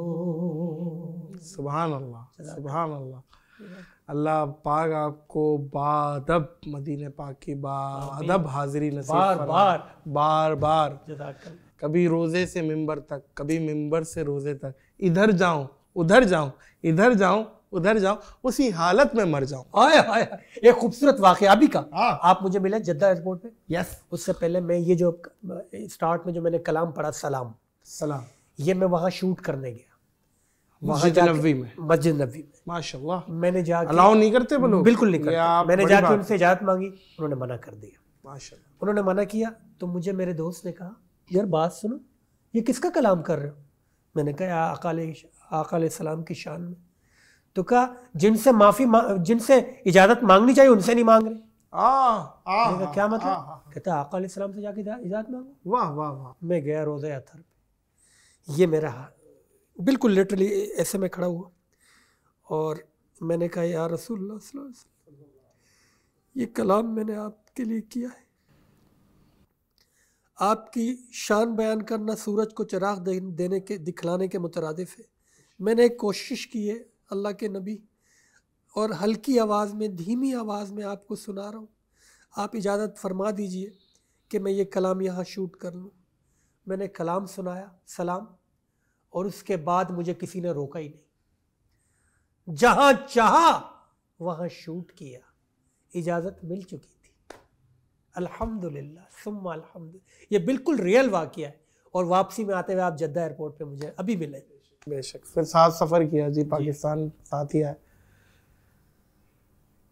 [SPEAKER 1] सुबहान अल्लाह सुभान अल्लाह अल्लाह पाक आपको बादब मदीने पाक की बादब हाजिरी नसीब बार बार बार बार कभी रोज़े से मिंबर तक कभी मिंबर से रोज़े तक इधर जाऊं उधर जाऊं इधर जाऊं उधर जाओ उसी हालत में मर जाओ
[SPEAKER 2] आए आए एक खूबसूरत वाक्य अभी का आ, हाँ। आप मुझे मिले जद्दा एयरपोर्ट पे यस उससे पहले मैं ये जो स्टार्ट में जो मैंने कलाम पढ़ा सलाम सलाम ये मैं वहाँ शूट करने गया मस्जिद नबी में माशाल्लाह मैंने जाके अलाउ नहीं करते वो लोग बिल्कुल नहीं करते मैंने जाके उनसे इजाज़त मांगी उन्होंने मना कर दिया माशाल्लाह उन्होंने मना किया तो मुझे मेरे दोस्त ने कहा यार बात सुनो ये किसका कलाम कर रहे हो मैंने कहा अकाल सलाम की शान में तो क्या जिनसे माफ़ी मा, जिनसे इजाज़त मांगनी चाहिए उनसे नहीं मांग रहे आ, आ, आ, क्या मतलब कहता आका सलाम से जाके इजाज़त मांगो वाह वाह वाह मैं गया रोज़े अथर पे ये मेरा बिल्कुल लिटरली ऐसे में खड़ा हुआ और मैंने कहा यार रसूल ये कलाम मैंने आपके लिए किया है आपकी शान बयान करना सूरज को चिराग देने के दिखलाने के मुतरदफ है मैंने कोशिश की है अल्लाह के नबी और हल्की आवाज़ में धीमी आवाज़ में आपको सुना रहा हूँ आप इजाज़त फरमा दीजिए कि मैं ये कलाम यहाँ शूट कर लूँ मैंने कलाम सुनाया सलाम और उसके बाद मुझे किसी ने रोका ही नहीं जहाँ चाहा वहाँ शूट किया इजाज़त मिल चुकी थी अल्हम्दुलिल्लाह सुम्मा अल्हम्दुलिल्लाह ये बिल्कुल रियल वाक़ है और वापसी में आते हुए आप जद्दा एयरपोर्ट पे मुझे अभी मिले
[SPEAKER 1] बेशक फिर साथ सफ़र किया जी पाकिस्तान साथ ही आए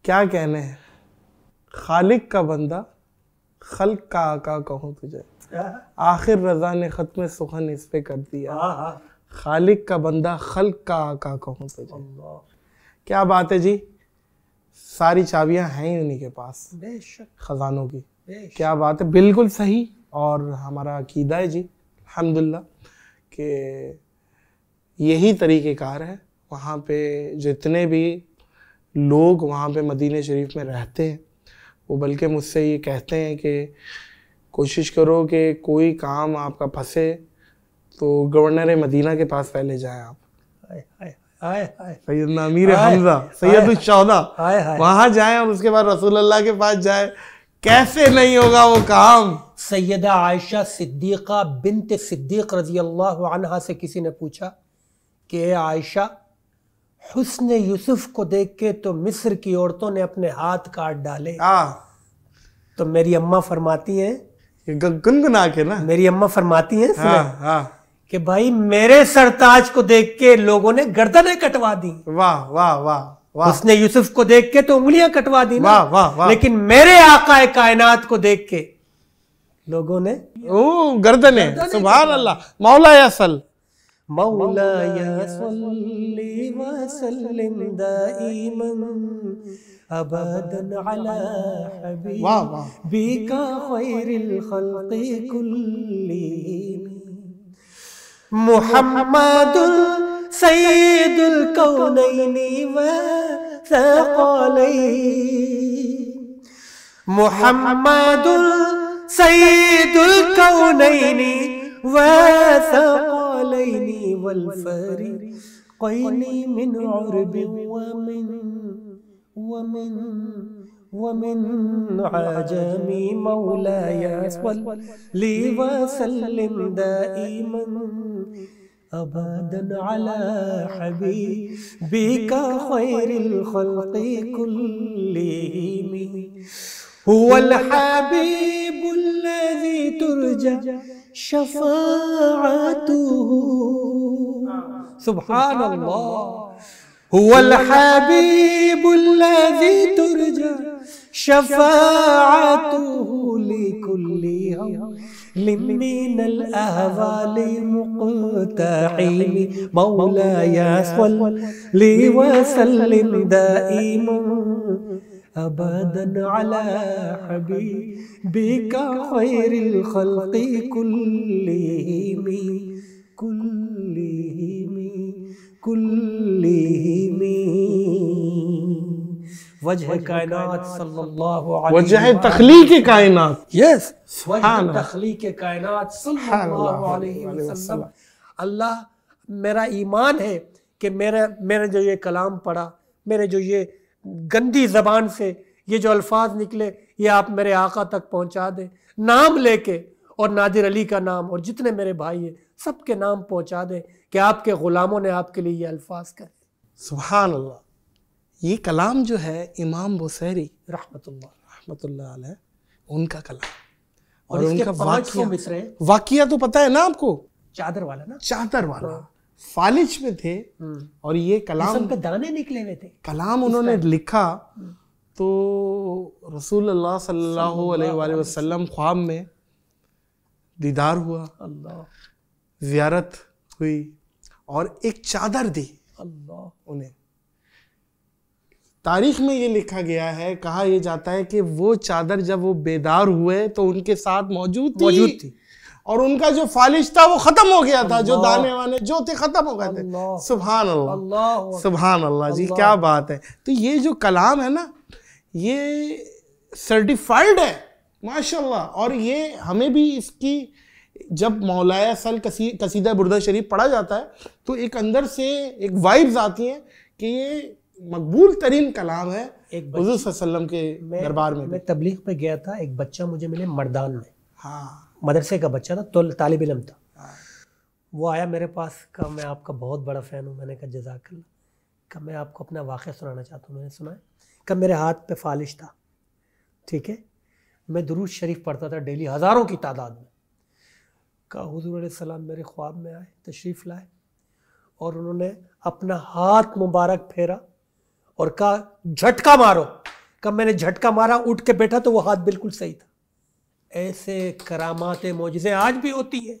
[SPEAKER 1] क्या कहने हैं खालिक का बंदा खल का आका कहूँ तुझे आखिर रजा ने ख़त्म सुखन इस पे कर दिया खालिक का बंदा खल का आका कहूँ तुझे क्या बात है जी सारी चाबियां हैं ही उन्हीं के पास बेशक खजानों की क्या बात है बिल्कुल सही और हमारा अकीदा है जी अलहमदुल्ला के यही तरीक़ेकार है वहाँ पे जितने भी लोग वहाँ पे मदीने शरीफ में रहते हैं वो बल्कि मुझसे ये कहते हैं कि कोशिश करो कि कोई काम आपका फंसे तो गवर्नर मदीना के पास पहले जाए आप आए, अमीर हमजा सैयद शौदा वहाँ
[SPEAKER 2] जाए और उसके बाद रसूलुल्लाह के पास जाए कैसे नहीं होगा वो काम सैदा आयशा सिद्दीक़ा बिनत सिद्दीक़ रजी अल्लाह से किसी ने पूछा कि आयशा हुसन यूसुफ को देख के तो मिस्र की औरतों ने अपने हाथ काट डाले आ, तो मेरी अम्मा फरमाती हैं गुनगुना के ना मेरी अम्मा फरमाती हैं हाँ, हाँ। कि भाई मेरे सरताज को देख के लोगों ने गर्दनें कटवा दी वाह वाह वाह उसने यूसुफ को देख के तो उंगलियां कटवा दी वाह वाह वा। लेकिन मेरे आकाए कायनात को देख के लोगों ने ओ गर्दनें सुभान अल्लाह मौला असल مولاي صل وسلم دائما أبدا على حبيبك خير الخلق كلهم محمد سيد الكونين وثقلين محمد سيد الكونين وثقلين والفريقين من عرب ومن ومن ومن عجمي مولاي اسول لي وسلم دائما أبدا على حبيبك خير الخلق كلهم هو الحبيب الذي ترجى شفاعته سبحان الله هو الحبيب الذي ترجى شفاعته لكل يوم من الأهوال مقتحم مولاي صل لي وسلم دائما أبدا على حبيبك خير الخلق كلهم कुल्ली में कुल्ली में वजह कायनात सल्लल्लाहु अलैहि वजह तखलीक
[SPEAKER 1] कायनात यस वजह तखलीक
[SPEAKER 2] कायनात सल्लल्लाहु अलैहि वसल्लम अल्लाह मेरा ईमान है कि मेरा मैंने जो ये कलाम पढ़ा मेरे जो ये गंदी ज़बान से ये जो अल्फाज निकले ये आप मेरे आका तक पहुंचा दें नाम लेके और नादिर अली का नाम और जितने मेरे भाई हैं सबके नाम पहुंचा दे कि आपके ग़ुलामों ने आपके लिए ये अल्फाज करे सुबहान अल्लाह ये कलाम जो है इमाम
[SPEAKER 1] बसहरी रहमतुल्लाह रहमतुल्लाह अलैह उनका कलाम
[SPEAKER 2] और, और उनका वाक्य
[SPEAKER 1] वाकिया तो पता है ना आपको चादर वाला ना चादर वाला हाँ। फालिज में थे हम्म। और ये कलाम के
[SPEAKER 2] दाने निकले हुए थे
[SPEAKER 1] कलाम उन्होंने
[SPEAKER 2] लिखा हम्म।
[SPEAKER 1] तो रसूल अल्लाह सल्लल्लाहु अलैहि वसल्लम ख्वाब में दीदार हुआ अल्लाह ज़ियारत हुई और एक चादर दी
[SPEAKER 2] अल्लाह
[SPEAKER 1] उन्हें तारीख में ये लिखा गया है कहा यह जाता है कि वो चादर जब वो बेदार हुए तो उनके साथ मौजूद थी, मौजूद थी। और उनका जो फालिश था वो खत्म हो गया था जो दाने वाने जो थे खत्म हो गए थे सुबहान अल्लाह सुबहान अल्लाह जी क्या बात है तो ये जो कलाम है ना ये सर्टिफाइड है माशाल्लाह और ये हमें भी इसकी जब मौलाया सल कसी कसीदा बुरदा शरीफ पढ़ा जाता है तो एक अंदर से एक वाइब्स आती हैं कि ये मकबूल तरीन कलाम है एक वसल्लम
[SPEAKER 2] के दरबार में मैं तबलीग में गया था एक बच्चा मुझे मिले मरदान में हाँ मदरसे का बच्चा था तो तालब इलम था हाँ। वो आया मेरे पास का मैं आपका बहुत बड़ा फ़ैन हूँ मैंने कहा जजाक का मैं आपको अपना वाक़ सुनाना चाहता हूँ मैंने सुनाया कब मेरे हाथ पे फालिश था ठीक है मैं दुरुज शरीफ पढ़ता था डेली हज़ारों की तादाद में का हजूर सलाम मेरे ख्वाब में आए तशरीफ़ लाए और उन्होंने अपना हाथ मुबारक फेरा और कहा झटका मारो कब मैंने झटका मारा उठ के बैठा तो वो हाथ बिल्कुल सही था ऐसे करामाते मोजे आज भी होती है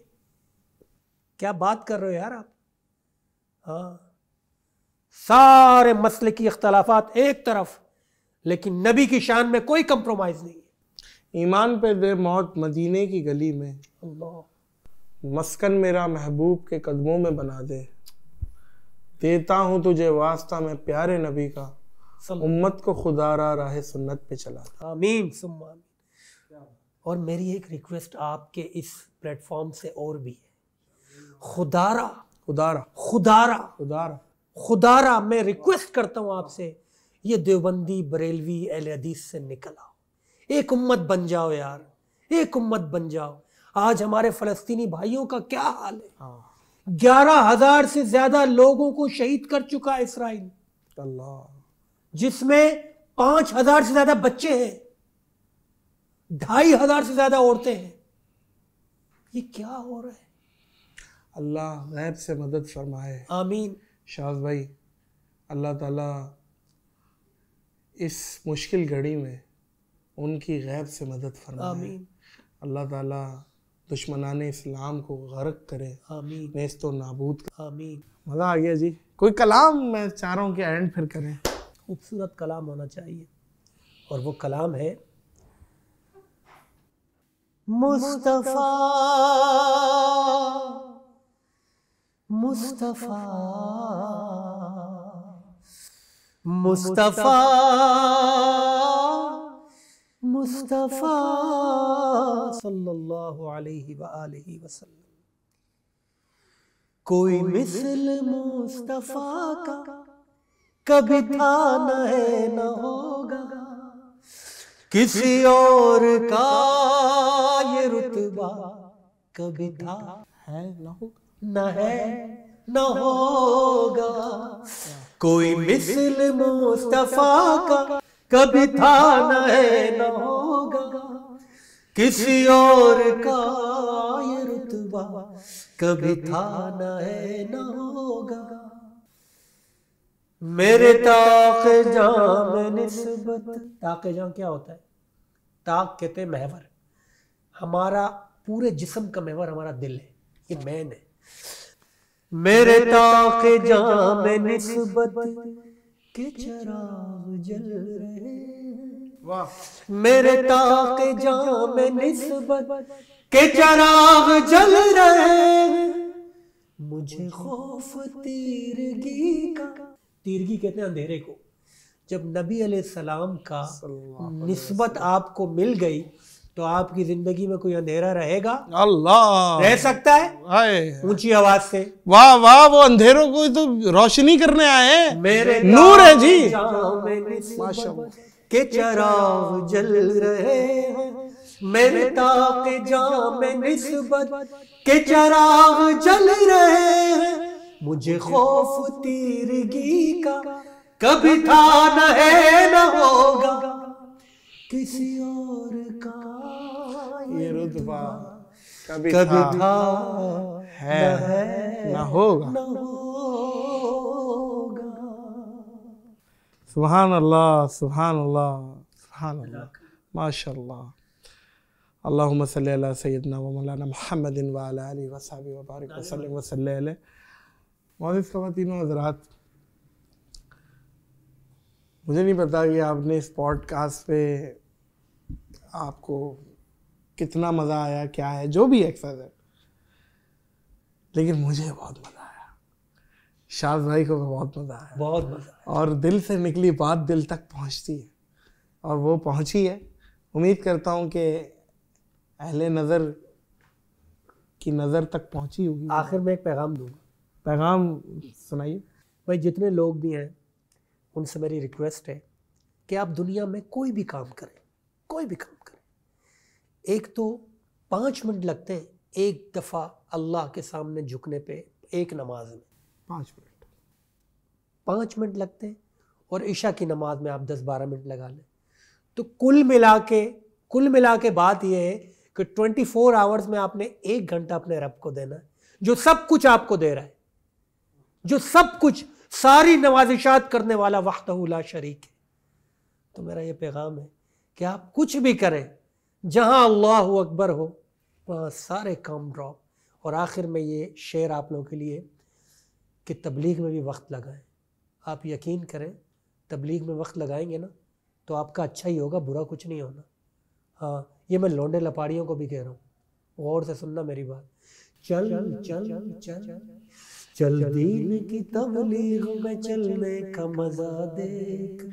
[SPEAKER 2] क्या बात कर रहे हो यार आप हाँ सारे मसले की अख्तलाफात एक तरफ लेकिन नबी की शान में कोई कंप्रोमाइज़ नहीं ईमान पे दे मौत मदीने की गली में अल्लाह
[SPEAKER 1] मस्कन मेरा महबूब के कदमों में बना दे देता हूँ तुझे वास्ता में प्यारे नबी का उम्मत को खुदारा राह सुन्नत पे चला
[SPEAKER 2] आमीन सुम्मा और मेरी एक रिक्वेस्ट आपके इस प्लेटफॉर्म से और भी है खुदारा खुदारा खुदारा खुदारा खुदारा मैं रिक्वेस्ट करता हूँ आपसे ये देवबंदी बरेलवी एल हदीस से निकल आओ एक उम्मत बन जाओ यार एक उम्मत बन जाओ आज हमारे फलस्तीनी भाइयों का क्या हाल है हाँ। ग्यारह हजार से ज्यादा लोगों को शहीद कर चुका है इसराइल अल्लाह जिसमें पांच हजार से ज्यादा बच्चे हैं ढाई हजार से ज्यादा औरतें हैं ये क्या हो रहा है
[SPEAKER 1] अल्लाह गैब से मदद फरमाए आमीन शाह भाई अल्लाह ताला इस मुश्किल घड़ी में उनकी गैब से मदद फरमाए अल्लाह ताला दुश्मनान इस्लाम को गर्क करे आमीन नेस्तो नाबूद आमीन मज़ा आ गया जी कोई कलाम मैं चाह रहा हूँ कि एंड फिर करें खूबसूरत कलाम होना चाहिए
[SPEAKER 2] और वो कलाम है मुस्तफा मुस्तफा मुस्तफा मुस्तफ़ा सल्लल्लाहु अलैहि वआलैहि वसल्लम कोई मिसल मुस्तफ़ा का कभी था न है न होगा किसी और का ये रुतबा कभी था है न होगा न है न होगा कोई मिसल मुस्तफ़ा का कभी था न होगा किसी और का ये रुतबा कभी था न न होगा मेरे ताक जाम निस्बत ताक जाम क्या होता है ताक कहते हैं महवर हमारा पूरे जिस्म का महवर हमारा दिल है ये मैन है मेरे ताक जाम निस्बत के चराग जल रहे हैं मेरे ताक जाओ में निस्बत के चराग जल रहे मुझे खौफ तीरगी का तीरगी कहते हैं अंधेरे को जब नबी सलाम का निस्बत आपको मिल गई तो आपकी जिंदगी में कोई अंधेरा रहेगा अल्लाह रह सकता है ऊंची आवाज से वाह वाह वो अंधेरों को तो
[SPEAKER 1] रोशनी करने आए हैं
[SPEAKER 2] मेरे नूर है जी के चराग जल रहे मेरे ताके जाम निस्बत के चराग जल रहे हैं मुझे खौफ तीरगी का
[SPEAKER 1] कभी था न है न होगा
[SPEAKER 2] किसी और का ये रुतबा
[SPEAKER 1] कभी, कभी था, था है, है होगा सुबहान अल्लाह सुबहान अल्लाह सुबहान अल्लाह माशाल्लाह अल्लाहुम सल्ली अला सय्यदना व मौलाना मोहम्मद व अला आलिहि व सहाबि व बारिक वसल्लम व सल्ली अलैहि मोहतरम खवातीन हजरात मुझे नहीं पता कि आपने इस पॉडकास्ट पे आपको कितना मज़ा आया क्या है जो भी एक्सरसाइज लेकिन मुझे बहुत मज़ा आया शाज भाई को बहुत मज़ा आया
[SPEAKER 2] बहुत मज़ा
[SPEAKER 1] और दिल से निकली बात दिल तक पहुंचती है और वो पहुंची है उम्मीद करता हूँ कि अहले नज़र
[SPEAKER 2] की नज़र तक पहुंची होगी आखिर में एक पैगाम दूंगा पैगाम सुनाइए भाई जितने लोग भी हैं उनसे मेरी रिक्वेस्ट है कि आप दुनिया में कोई भी काम करें कोई भी काम एक तो पाँच मिनट लगते हैं एक दफ़ा अल्लाह के सामने झुकने पे एक नमाज में पाँच मिनट पाँच मिनट लगते हैं और ईशा की नमाज में आप दस बारह मिनट लगा लें तो कुल मिला के कुल मिला के बात यह है कि ट्वेंटी फोर आवर्स में आपने एक घंटा अपने रब को देना है जो सब कुछ आपको दे रहा है जो सब कुछ सारी नवाजिशात करने वाला वाहतला शरीक है तो मेरा ये पैगाम है कि आप कुछ भी करें जहाँ अल्लाह अकबर हो वहाँ सारे काम ड्रॉप और आखिर में ये शेर आप लोगों के लिए कि तबलीग में भी वक्त लगाएं आप यकीन करें तबलीग में वक्त लगाएंगे ना तो आपका अच्छा ही होगा बुरा कुछ नहीं होना हाँ ये मैं लौंडे लपाड़ियों को भी कह रहा हूँ गौर से सुनना मेरी बात चल चल चल चल चल दीन की तबलीग में चलने का मज़ा देख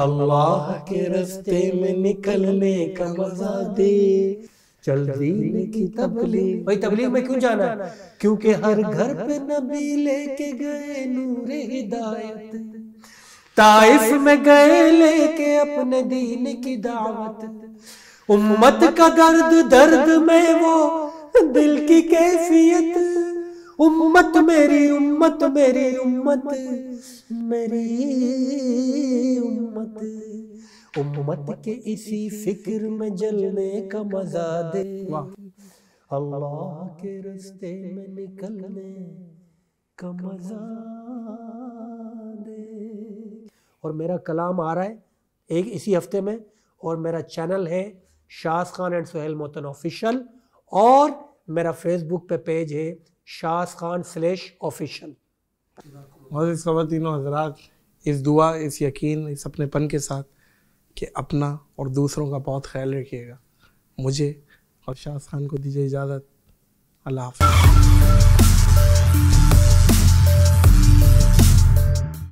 [SPEAKER 2] अल्लाह के रस्ते में निकलने का मजा दे चल दीन की तबलीग भाई तबलीग में क्यों जाना है क्योंकि हर घर पे नबी लेके गए नूर हिदायत ताइफ में गए लेके अपने दीन की दावत उम्मत का दर्द दर्द में वो दिल की कैफियत उम्मत मेरी उम्मत मेरी उम्मत मेरी उम्मत उम्मत के इसी फिक्र में जलने का मजा दे अल्लाह के रस्ते में निकलने का मजा दे और मेरा कलाम आ रहा है एक इसी हफ्ते में और मेरा चैनल है शाह खान एंड सुहेल मोतन ऑफिशियल और मेरा फेसबुक पे पेज है शाह खान स्लेश ऑफिशियल
[SPEAKER 1] मोज़ ख़वान हजरात इस दुआ इस यकीन इस अपने पन के साथ कि अपना और दूसरों का बहुत ख्याल रखिएगा मुझे और शाह खान को दीजिए इजाज़त अल्लाह हाफ